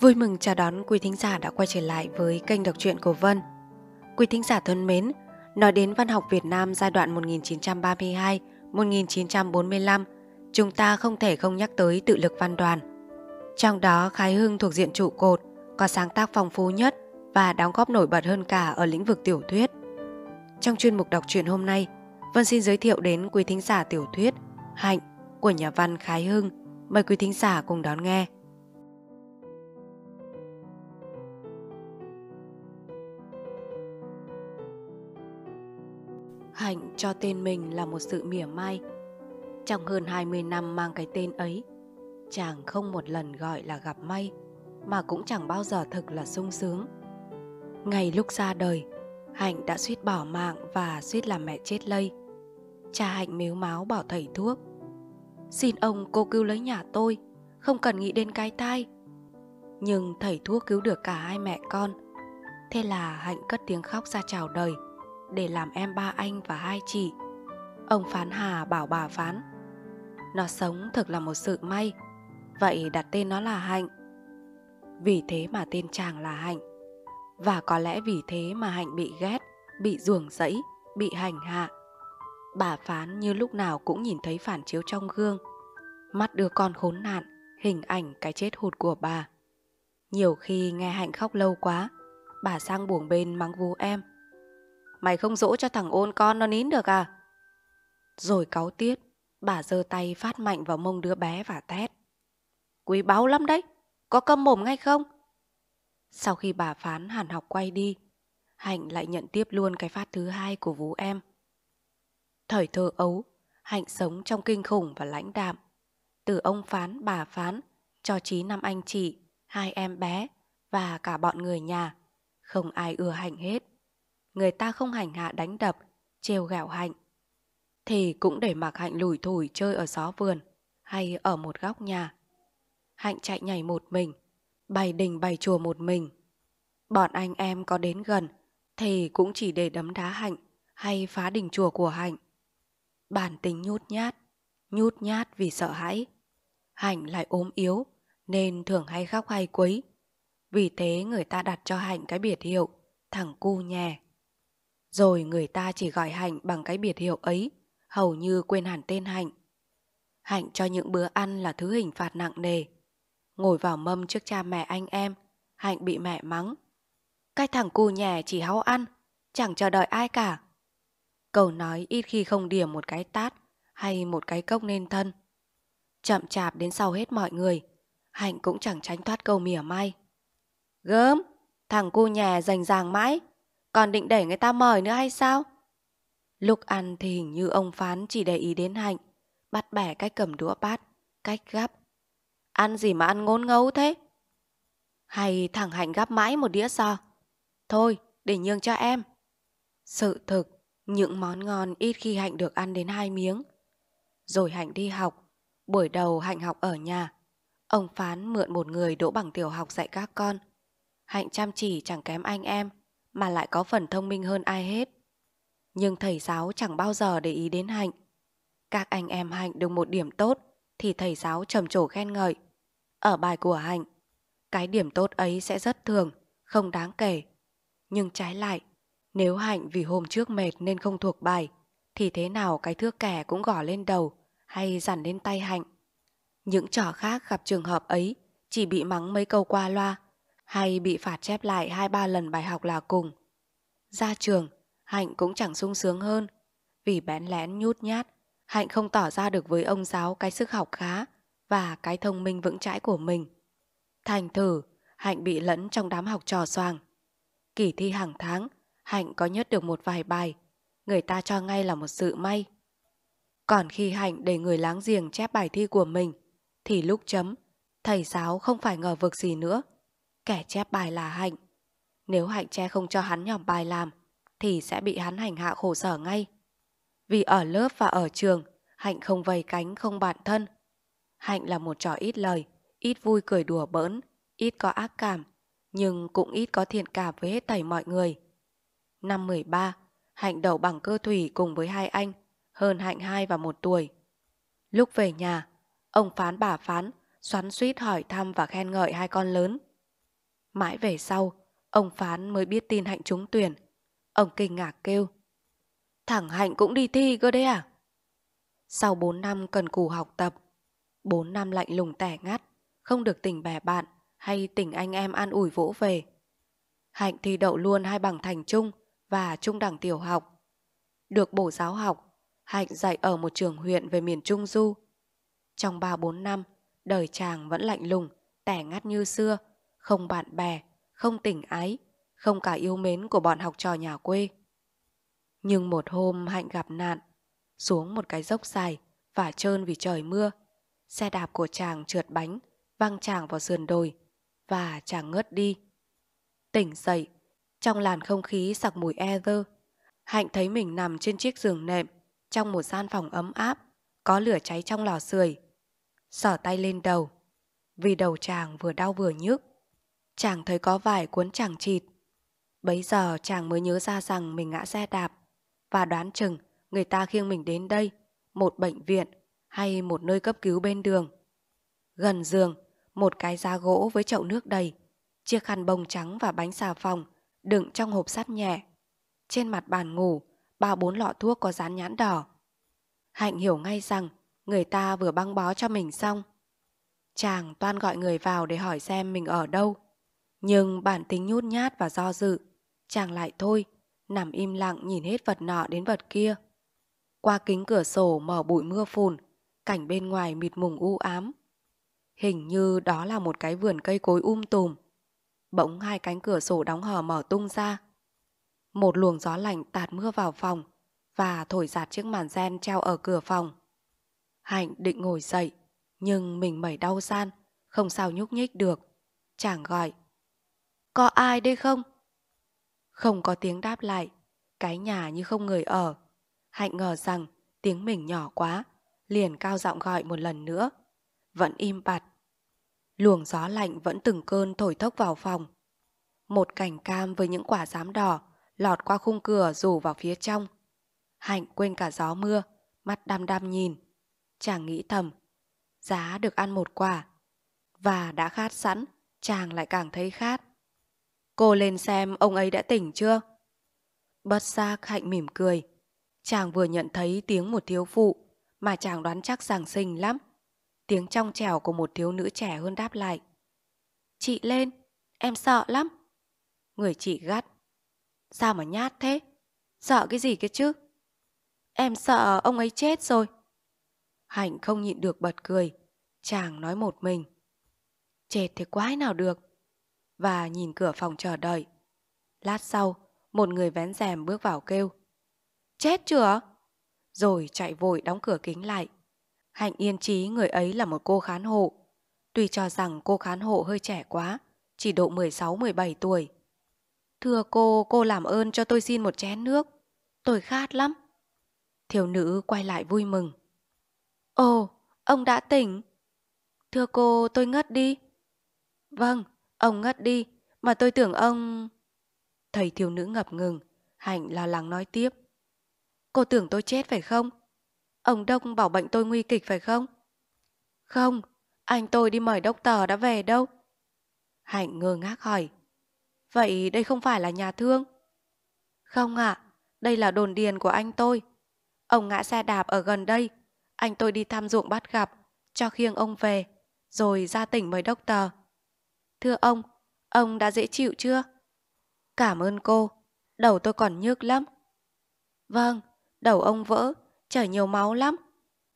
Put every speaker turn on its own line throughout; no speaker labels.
Vui mừng chào đón quý thính giả đã quay trở lại với kênh đọc truyện của Vân. Quý thính giả thân mến, nói đến văn học Việt Nam giai đoạn 1932-1945, chúng ta không thể không nhắc tới tự lực văn đoàn. Trong đó Khái Hưng thuộc diện trụ cột, có sáng tác phong phú nhất và đóng góp nổi bật hơn cả ở lĩnh vực tiểu thuyết. Trong chuyên mục đọc truyện hôm nay, Vân xin giới thiệu đến quý thính giả tiểu thuyết Hạnh của nhà văn Khái Hưng. Mời quý thính giả cùng đón nghe. Hạnh cho tên mình là một sự mỉa mai. Trong hơn 20 năm mang cái tên ấy, chàng không một lần gọi là gặp may, mà cũng chẳng bao giờ thực là sung sướng. Ngày lúc ra đời, Hạnh đã suýt bỏ mạng và suýt làm mẹ chết lây. Cha Hạnh mếu máu bảo thầy thuốc. Xin ông cô cứu lấy nhà tôi, không cần nghĩ đến cái tai. Nhưng thầy thuốc cứu được cả hai mẹ con. Thế là Hạnh cất tiếng khóc ra chào đời – để làm em ba anh và hai chị. Ông Phán Hà bảo bà Phán, nó sống thực là một sự may, vậy đặt tên nó là Hạnh. Vì thế mà tên chàng là Hạnh. Và có lẽ vì thế mà Hạnh bị ghét, bị ruồng rẫy, bị hành hạ. Bà Phán như lúc nào cũng nhìn thấy phản chiếu trong gương. Mắt đứa con khốn nạn, hình ảnh cái chết hụt của bà. Nhiều khi nghe Hạnh khóc lâu quá, bà sang buồng bên mắng vú em – Mày không dỗ cho thằng ôn con nó nín được à? Rồi cáu tiết, bà giơ tay phát mạnh vào mông đứa bé và tét. Quý báu lắm đấy, có câm mồm ngay không? Sau khi bà phán Hàn học quay đi, Hạnh lại nhận tiếp luôn cái phát thứ hai của vú em. Thời thơ ấu, Hạnh sống trong kinh khủng và lãnh đạm. Từ ông phán, bà phán, cho chí năm anh chị, hai em bé và cả bọn người nhà. Không ai ưa Hạnh hết người ta không hành hạ đánh đập, trêu gạo hạnh. Thì cũng để mặc hạnh lủi thủi chơi ở gió vườn hay ở một góc nhà. Hạnh chạy nhảy một mình, bày đình bày chùa một mình. Bọn anh em có đến gần thì cũng chỉ để đấm đá hạnh hay phá đình chùa của hạnh. Bản tính nhút nhát, nhút nhát vì sợ hãi. Hạnh lại ốm yếu nên thường hay khóc hay quấy. Vì thế người ta đặt cho Hạnh cái biệt hiệu thằng cu nhè. Rồi người ta chỉ gọi Hạnh bằng cái biệt hiệu ấy, hầu như quên hẳn tên Hạnh. Hạnh cho những bữa ăn là thứ hình phạt nặng nề. Ngồi vào mâm trước cha mẹ anh em, Hạnh bị mẹ mắng. Cái thằng cu nhè chỉ háu ăn, chẳng chờ đợi ai cả. cầu nói ít khi không điểm một cái tát hay một cái cốc nên thân. Chậm chạp đến sau hết mọi người, Hạnh cũng chẳng tránh thoát câu mỉa mai. Gớm, thằng cu nhè rành ràng mãi, còn định đẩy người ta mời nữa hay sao? Lúc ăn thì hình như ông Phán chỉ để ý đến Hạnh, bắt bẻ cách cầm đũa bát, cách gắp. Ăn gì mà ăn ngốn ngấu thế? Hay thằng Hạnh gắp mãi một đĩa sao? Thôi, để nhường cho em. Sự thực, những món ngon ít khi Hạnh được ăn đến hai miếng. Rồi Hạnh đi học, buổi đầu Hạnh học ở nhà. Ông Phán mượn một người đỗ bằng tiểu học dạy các con. Hạnh chăm chỉ chẳng kém anh em, mà lại có phần thông minh hơn ai hết. Nhưng thầy giáo chẳng bao giờ để ý đến Hạnh. Các anh em Hạnh được một điểm tốt thì thầy giáo trầm trồ khen ngợi. Ở bài của Hạnh, cái điểm tốt ấy sẽ rất thường, không đáng kể. Nhưng trái lại, nếu Hạnh vì hôm trước mệt nên không thuộc bài, thì thế nào cái thước kẻ cũng gõ lên đầu hay dằn lên tay Hạnh. Những trò khác gặp trường hợp ấy chỉ bị mắng mấy câu qua loa hay bị phạt chép lại hai ba lần bài học là cùng. Ra trường, Hạnh cũng chẳng sung sướng hơn, vì bén lén nhút nhát, Hạnh không tỏ ra được với ông giáo cái sức học khá và cái thông minh vững chãi của mình. Thành thử, Hạnh bị lẫn trong đám học trò soàng. Kỳ thi hàng tháng, Hạnh có nhất được một vài bài, người ta cho ngay là một sự may. Còn khi Hạnh để người láng giềng chép bài thi của mình, thì lúc chấm, thầy giáo không phải ngờ vực gì nữa Kẻ chép bài là Hạnh. Nếu Hạnh che không cho hắn nhỏm bài làm, thì sẽ bị hắn hành hạ khổ sở ngay. Vì ở lớp và ở trường, Hạnh không vầy cánh, không bạn thân. Hạnh là một trò ít lời, ít vui cười đùa bỡn, ít có ác cảm, nhưng cũng ít có thiện cảm với hết thảy mọi người. Năm 13, Hạnh đậu bằng cơ thủy cùng với hai anh, hơn Hạnh hai và một tuổi. Lúc về nhà, ông phán bà phán, xoắn suýt hỏi thăm và khen ngợi hai con lớn. Mãi về sau, ông Phán mới biết tin Hạnh trúng tuyển. Ông kinh ngạc kêu. Thẳng Hạnh cũng đi thi cơ đấy à? Sau 4 năm cần cù học tập, 4 năm lạnh lùng tẻ ngắt, không được tình bè bạn hay tình anh em an ủi vỗ về. Hạnh thi đậu luôn hai bằng thành trung và trung đẳng tiểu học. Được bổ giáo học, Hạnh dạy ở một trường huyện về miền Trung Du. Trong 3-4 năm, đời chàng vẫn lạnh lùng, tẻ ngắt như xưa, không bạn bè, không tình ái, không cả yêu mến của bọn học trò nhà quê. Nhưng một hôm Hạnh gặp nạn, xuống một cái dốc dài và trơn vì trời mưa, xe đạp của chàng trượt bánh, văng chàng vào sườn đồi và chàng ngất đi. Tỉnh dậy, trong làn không khí sặc mùi ether, Hạnh thấy mình nằm trên chiếc giường nệm trong một gian phòng ấm áp, có lửa cháy trong lò sưởi. Sở tay lên đầu, vì đầu chàng vừa đau vừa nhức chàng thấy có vải cuốn chàng chịt. Bấy giờ chàng mới nhớ ra rằng mình ngã xe đạp và đoán chừng người ta khiêng mình đến đây, một bệnh viện hay một nơi cấp cứu bên đường. Gần giường, một cái giá gỗ với chậu nước đầy, chiếc khăn bông trắng và bánh xà phòng đựng trong hộp sắt nhẹ. Trên mặt bàn ngủ, ba bốn lọ thuốc có dán nhãn đỏ. Hạnh hiểu ngay rằng người ta vừa băng bó cho mình xong. Chàng toan gọi người vào để hỏi xem mình ở đâu. Nhưng bản tính nhút nhát và do dự, chàng lại thôi, nằm im lặng nhìn hết vật nọ đến vật kia. Qua kính cửa sổ mở bụi mưa phùn, cảnh bên ngoài mịt mùng u ám. Hình như đó là một cái vườn cây cối um tùm. Bỗng hai cánh cửa sổ đóng hờ mở tung ra. Một luồng gió lạnh tạt mưa vào phòng và thổi giạt chiếc màn gen treo ở cửa phòng. Hạnh định ngồi dậy, nhưng mình mẩy đau gian, không sao nhúc nhích được. Chàng gọi, có ai đây không? Không có tiếng đáp lại, cái nhà như không người ở. Hạnh ngờ rằng tiếng mình nhỏ quá, liền cao giọng gọi một lần nữa. Vẫn im bặt. Luồng gió lạnh vẫn từng cơn thổi thốc vào phòng. Một cành cam với những quả giám đỏ lọt qua khung cửa rủ vào phía trong. Hạnh quên cả gió mưa, mắt đăm đăm nhìn. Chàng nghĩ thầm, giá được ăn một quả. Và đã khát sẵn, chàng lại càng thấy khát. Cô lên xem ông ấy đã tỉnh chưa? Bất giác hạnh mỉm cười. Chàng vừa nhận thấy tiếng một thiếu phụ mà chàng đoán chắc rằng xinh lắm. Tiếng trong trẻo của một thiếu nữ trẻ hơn đáp lại. Chị lên, em sợ lắm. Người chị gắt. Sao mà nhát thế? Sợ cái gì cái chứ? Em sợ ông ấy chết rồi. Hạnh không nhịn được bật cười. Chàng nói một mình. Chết thì quái nào được và nhìn cửa phòng chờ đợi. Lát sau, một người vén rèm bước vào kêu. Chết chưa? Rồi chạy vội đóng cửa kính lại. Hạnh yên trí người ấy là một cô khán hộ. Tuy cho rằng cô khán hộ hơi trẻ quá, chỉ độ 16-17 tuổi. Thưa cô, cô làm ơn cho tôi xin một chén nước. Tôi khát lắm. Thiếu nữ quay lại vui mừng. Ồ, ông đã tỉnh. Thưa cô, tôi ngất đi. Vâng, Ông ngất đi, mà tôi tưởng ông... Thầy thiếu nữ ngập ngừng, Hạnh lo lắng nói tiếp. Cô tưởng tôi chết phải không? Ông đốc bảo bệnh tôi nguy kịch phải không? Không, anh tôi đi mời đốc tờ đã về đâu. Hạnh ngơ ngác hỏi. Vậy đây không phải là nhà thương? Không ạ, à, đây là đồn điền của anh tôi. Ông ngã xe đạp ở gần đây. Anh tôi đi thăm ruộng bắt gặp, cho khiêng ông về, rồi ra tỉnh mời đốc tờ. Thưa ông, ông đã dễ chịu chưa? Cảm ơn cô, đầu tôi còn nhức lắm. Vâng, đầu ông vỡ, chảy nhiều máu lắm.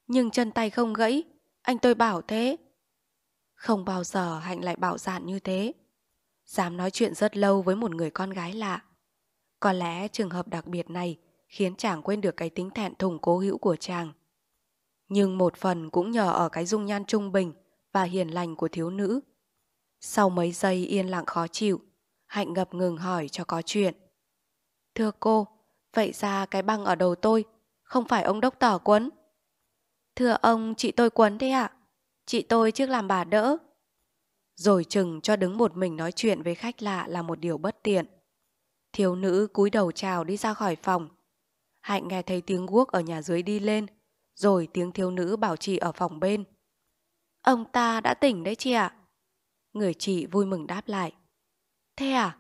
Nhưng chân tay không gãy, anh tôi bảo thế. Không bao giờ Hạnh lại bảo dạn như thế. Dám nói chuyện rất lâu với một người con gái lạ. Có lẽ trường hợp đặc biệt này khiến chàng quên được cái tính thẹn thùng cố hữu của chàng. Nhưng một phần cũng nhờ ở cái dung nhan trung bình và hiền lành của thiếu nữ sau mấy giây yên lặng khó chịu, Hạnh ngập ngừng hỏi cho có chuyện. Thưa cô, vậy ra cái băng ở đầu tôi, không phải ông đốc tỏ quấn. Thưa ông, chị tôi quấn đấy ạ. À? Chị tôi trước làm bà đỡ. Rồi chừng cho đứng một mình nói chuyện với khách lạ là một điều bất tiện. Thiếu nữ cúi đầu chào đi ra khỏi phòng. Hạnh nghe thấy tiếng guốc ở nhà dưới đi lên, rồi tiếng thiếu nữ bảo chị ở phòng bên. Ông ta đã tỉnh đấy chị ạ. À? Người chị vui mừng đáp lại. Thế à?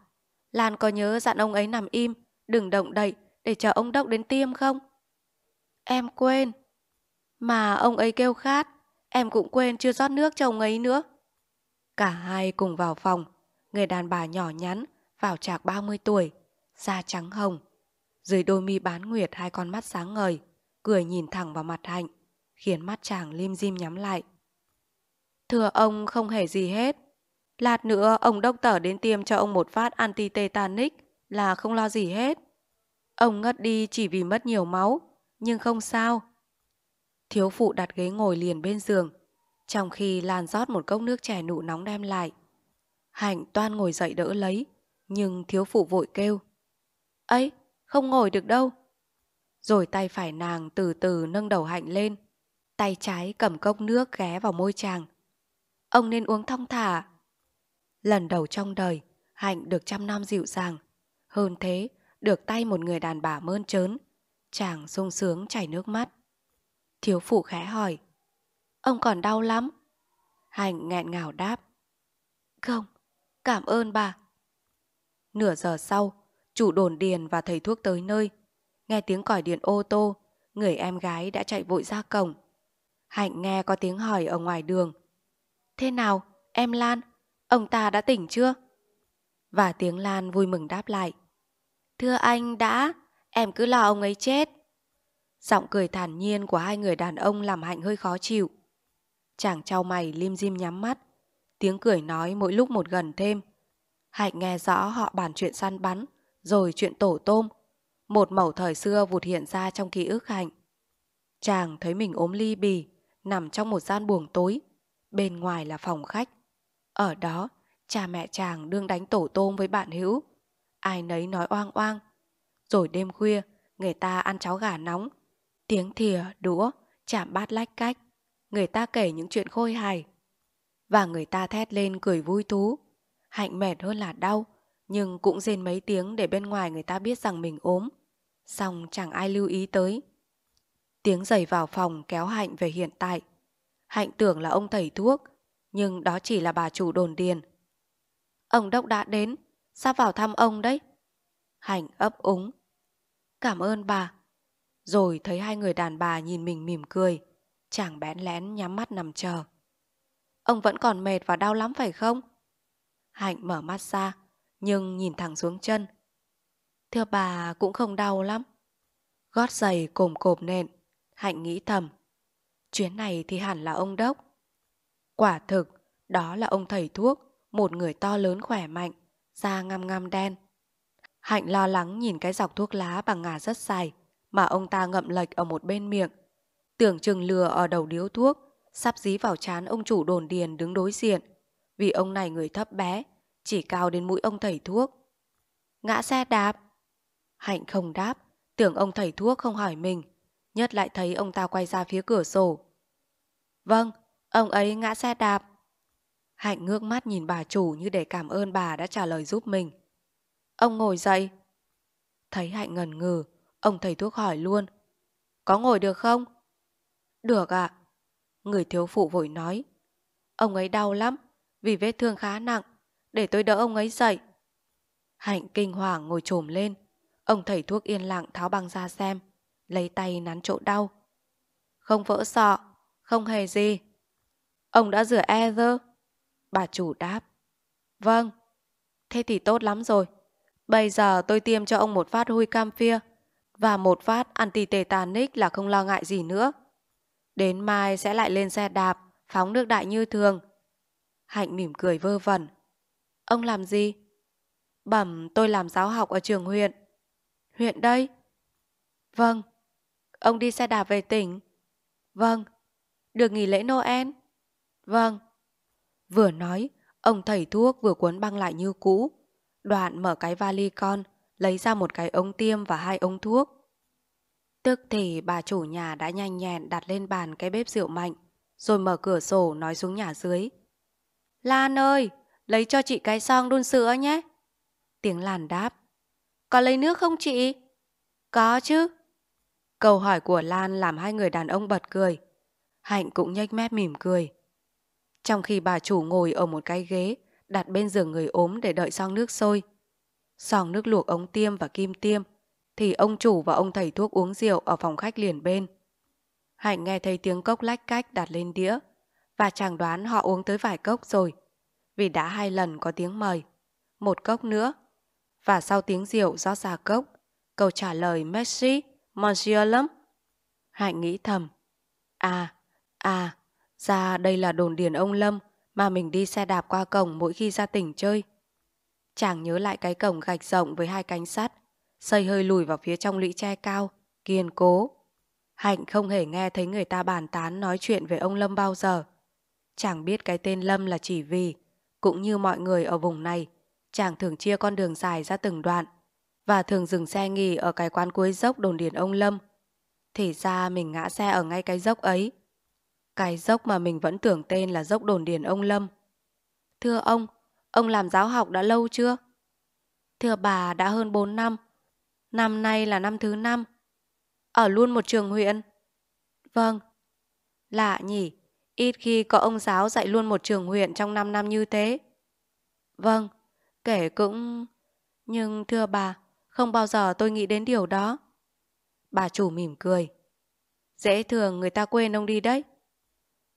Lan có nhớ dặn ông ấy nằm im, đừng động đậy để chờ ông đốc đến tiêm không? Em quên. Mà ông ấy kêu khát, em cũng quên chưa rót nước cho ông ấy nữa. Cả hai cùng vào phòng, người đàn bà nhỏ nhắn, vào trạc 30 tuổi, da trắng hồng. Dưới đôi mi bán nguyệt hai con mắt sáng ngời, cười nhìn thẳng vào mặt Hạnh, khiến mắt chàng lim dim nhắm lại. Thưa ông không hề gì hết, Lát nữa ông đốc tở đến tiêm cho ông một phát anti-tetanic là không lo gì hết. Ông ngất đi chỉ vì mất nhiều máu, nhưng không sao. Thiếu phụ đặt ghế ngồi liền bên giường, trong khi Lan rót một cốc nước chè nụ nóng đem lại. Hạnh toan ngồi dậy đỡ lấy, nhưng thiếu phụ vội kêu. ấy không ngồi được đâu. Rồi tay phải nàng từ từ nâng đầu Hạnh lên, tay trái cầm cốc nước ghé vào môi chàng. Ông nên uống thong thả, Lần đầu trong đời, Hạnh được trăm năm dịu dàng. Hơn thế, được tay một người đàn bà mơn trớn. Chàng sung sướng chảy nước mắt. Thiếu phụ khẽ hỏi. Ông còn đau lắm. Hạnh nghẹn ngào đáp. Không, cảm ơn bà. Nửa giờ sau, chủ đồn điền và thầy thuốc tới nơi. Nghe tiếng còi điện ô tô, người em gái đã chạy vội ra cổng. Hạnh nghe có tiếng hỏi ở ngoài đường. Thế nào, em Lan, Ông ta đã tỉnh chưa? Và tiếng Lan vui mừng đáp lại. Thưa anh đã, em cứ lo ông ấy chết. Giọng cười thản nhiên của hai người đàn ông làm Hạnh hơi khó chịu. Chàng trao mày lim dim nhắm mắt, tiếng cười nói mỗi lúc một gần thêm. Hạnh nghe rõ họ bàn chuyện săn bắn, rồi chuyện tổ tôm. Một mẩu thời xưa vụt hiện ra trong ký ức Hạnh. Chàng thấy mình ốm ly bì, nằm trong một gian buồng tối. Bên ngoài là phòng khách, ở đó, cha mẹ chàng đương đánh tổ tôm với bạn hữu. Ai nấy nói oang oang. Rồi đêm khuya, người ta ăn cháo gà nóng. Tiếng thìa, đũa, chạm bát lách cách. Người ta kể những chuyện khôi hài. Và người ta thét lên cười vui thú. Hạnh mệt hơn là đau, nhưng cũng rên mấy tiếng để bên ngoài người ta biết rằng mình ốm. Xong chẳng ai lưu ý tới. Tiếng giày vào phòng kéo Hạnh về hiện tại. Hạnh tưởng là ông thầy thuốc nhưng đó chỉ là bà chủ đồn điền. Ông Đốc đã đến, sao vào thăm ông đấy? Hành ấp úng. Cảm ơn bà. Rồi thấy hai người đàn bà nhìn mình mỉm cười, chàng bén lén nhắm mắt nằm chờ. Ông vẫn còn mệt và đau lắm phải không? Hạnh mở mắt ra, nhưng nhìn thẳng xuống chân. Thưa bà cũng không đau lắm. Gót giày cồm cộp nện, Hạnh nghĩ thầm. Chuyến này thì hẳn là ông Đốc. Quả thực, đó là ông thầy thuốc, một người to lớn khỏe mạnh, da ngăm ngăm đen. Hạnh lo lắng nhìn cái dọc thuốc lá bằng ngà rất dài mà ông ta ngậm lệch ở một bên miệng. Tưởng chừng lừa ở đầu điếu thuốc, sắp dí vào chán ông chủ đồn điền đứng đối diện. Vì ông này người thấp bé, chỉ cao đến mũi ông thầy thuốc. Ngã xe đạp. Hạnh không đáp, tưởng ông thầy thuốc không hỏi mình. Nhất lại thấy ông ta quay ra phía cửa sổ. Vâng, Ông ấy ngã xe đạp. Hạnh ngước mắt nhìn bà chủ như để cảm ơn bà đã trả lời giúp mình. Ông ngồi dậy. Thấy Hạnh ngần ngừ, ông thầy thuốc hỏi luôn. Có ngồi được không? Được ạ. À. Người thiếu phụ vội nói. Ông ấy đau lắm, vì vết thương khá nặng. Để tôi đỡ ông ấy dậy. Hạnh kinh hoàng ngồi trồm lên. Ông thầy thuốc yên lặng tháo băng ra xem. Lấy tay nắn chỗ đau. Không vỡ sọ, không hề gì. Ông đã rửa Ether? Bà chủ đáp. Vâng. Thế thì tốt lắm rồi. Bây giờ tôi tiêm cho ông một phát hui phia và một phát anti-tetanic là không lo ngại gì nữa. Đến mai sẽ lại lên xe đạp, phóng nước đại như thường. Hạnh mỉm cười vơ vẩn. Ông làm gì? Bẩm tôi làm giáo học ở trường huyện. Huyện đây? Vâng. Ông đi xe đạp về tỉnh? Vâng. Được nghỉ lễ Noel? Vâng. Vừa nói, ông thầy thuốc vừa cuốn băng lại như cũ. Đoạn mở cái vali con, lấy ra một cái ống tiêm và hai ống thuốc. Tức thì bà chủ nhà đã nhanh nhẹn đặt lên bàn cái bếp rượu mạnh, rồi mở cửa sổ nói xuống nhà dưới. Lan ơi, lấy cho chị cái song đun sữa nhé. Tiếng làn đáp. Có lấy nước không chị? Có chứ. Câu hỏi của Lan làm hai người đàn ông bật cười. Hạnh cũng nhếch mép mỉm cười trong khi bà chủ ngồi ở một cái ghế, đặt bên giường người ốm để đợi xong nước sôi. Xong nước luộc ống tiêm và kim tiêm, thì ông chủ và ông thầy thuốc uống rượu ở phòng khách liền bên. Hạnh nghe thấy tiếng cốc lách cách đặt lên đĩa, và chàng đoán họ uống tới vài cốc rồi, vì đã hai lần có tiếng mời. Một cốc nữa, và sau tiếng rượu rót ra cốc, câu trả lời Messi, Monsieur lắm. Hạnh nghĩ thầm, à, à, ra đây là đồn điền ông Lâm mà mình đi xe đạp qua cổng mỗi khi ra tỉnh chơi. Chàng nhớ lại cái cổng gạch rộng với hai cánh sắt, xây hơi lùi vào phía trong lũy tre cao, kiên cố. Hạnh không hề nghe thấy người ta bàn tán nói chuyện về ông Lâm bao giờ. Chàng biết cái tên Lâm là chỉ vì, cũng như mọi người ở vùng này, chàng thường chia con đường dài ra từng đoạn và thường dừng xe nghỉ ở cái quán cuối dốc đồn điền ông Lâm. Thì ra mình ngã xe ở ngay cái dốc ấy, cái dốc mà mình vẫn tưởng tên là dốc đồn điền ông Lâm. Thưa ông, ông làm giáo học đã lâu chưa? Thưa bà đã hơn 4 năm. Năm nay là năm thứ năm. Ở luôn một trường huyện. Vâng. Lạ nhỉ, ít khi có ông giáo dạy luôn một trường huyện trong 5 năm như thế. Vâng, kể cũng... Nhưng thưa bà, không bao giờ tôi nghĩ đến điều đó. Bà chủ mỉm cười. Dễ thường người ta quên ông đi đấy.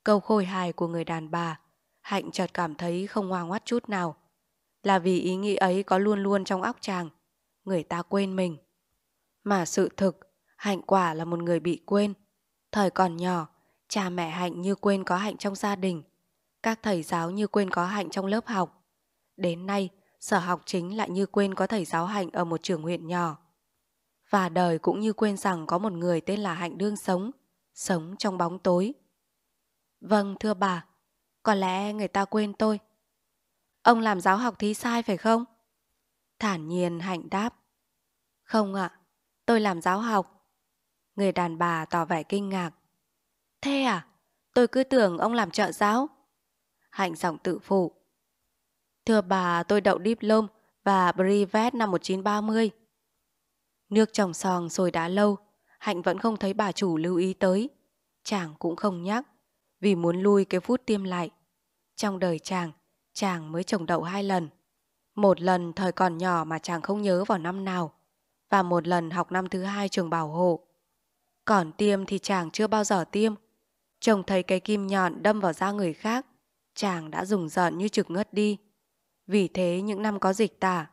Câu khôi hài của người đàn bà, Hạnh chợt cảm thấy không hoa ngoắt chút nào. Là vì ý nghĩ ấy có luôn luôn trong óc chàng. Người ta quên mình. Mà sự thực, Hạnh quả là một người bị quên. Thời còn nhỏ, cha mẹ Hạnh như quên có Hạnh trong gia đình. Các thầy giáo như quên có Hạnh trong lớp học. Đến nay, sở học chính lại như quên có thầy giáo Hạnh ở một trường huyện nhỏ. Và đời cũng như quên rằng có một người tên là Hạnh Đương sống, sống trong bóng tối. Vâng, thưa bà, có lẽ người ta quên tôi. Ông làm giáo học thí sai phải không? Thản nhiên hạnh đáp. Không ạ, tôi làm giáo học. Người đàn bà tỏ vẻ kinh ngạc. Thế à, tôi cứ tưởng ông làm trợ giáo. Hạnh giọng tự phụ. Thưa bà, tôi đậu diplom và brevet năm 1930. Nước trong sòng sôi đã lâu, Hạnh vẫn không thấy bà chủ lưu ý tới. Chàng cũng không nhắc vì muốn lui cái phút tiêm lại. Trong đời chàng, chàng mới trồng đậu hai lần. Một lần thời còn nhỏ mà chàng không nhớ vào năm nào, và một lần học năm thứ hai trường bảo hộ. Còn tiêm thì chàng chưa bao giờ tiêm. Chồng thấy cái kim nhọn đâm vào da người khác, chàng đã dùng giận như trực ngất đi. Vì thế những năm có dịch tả,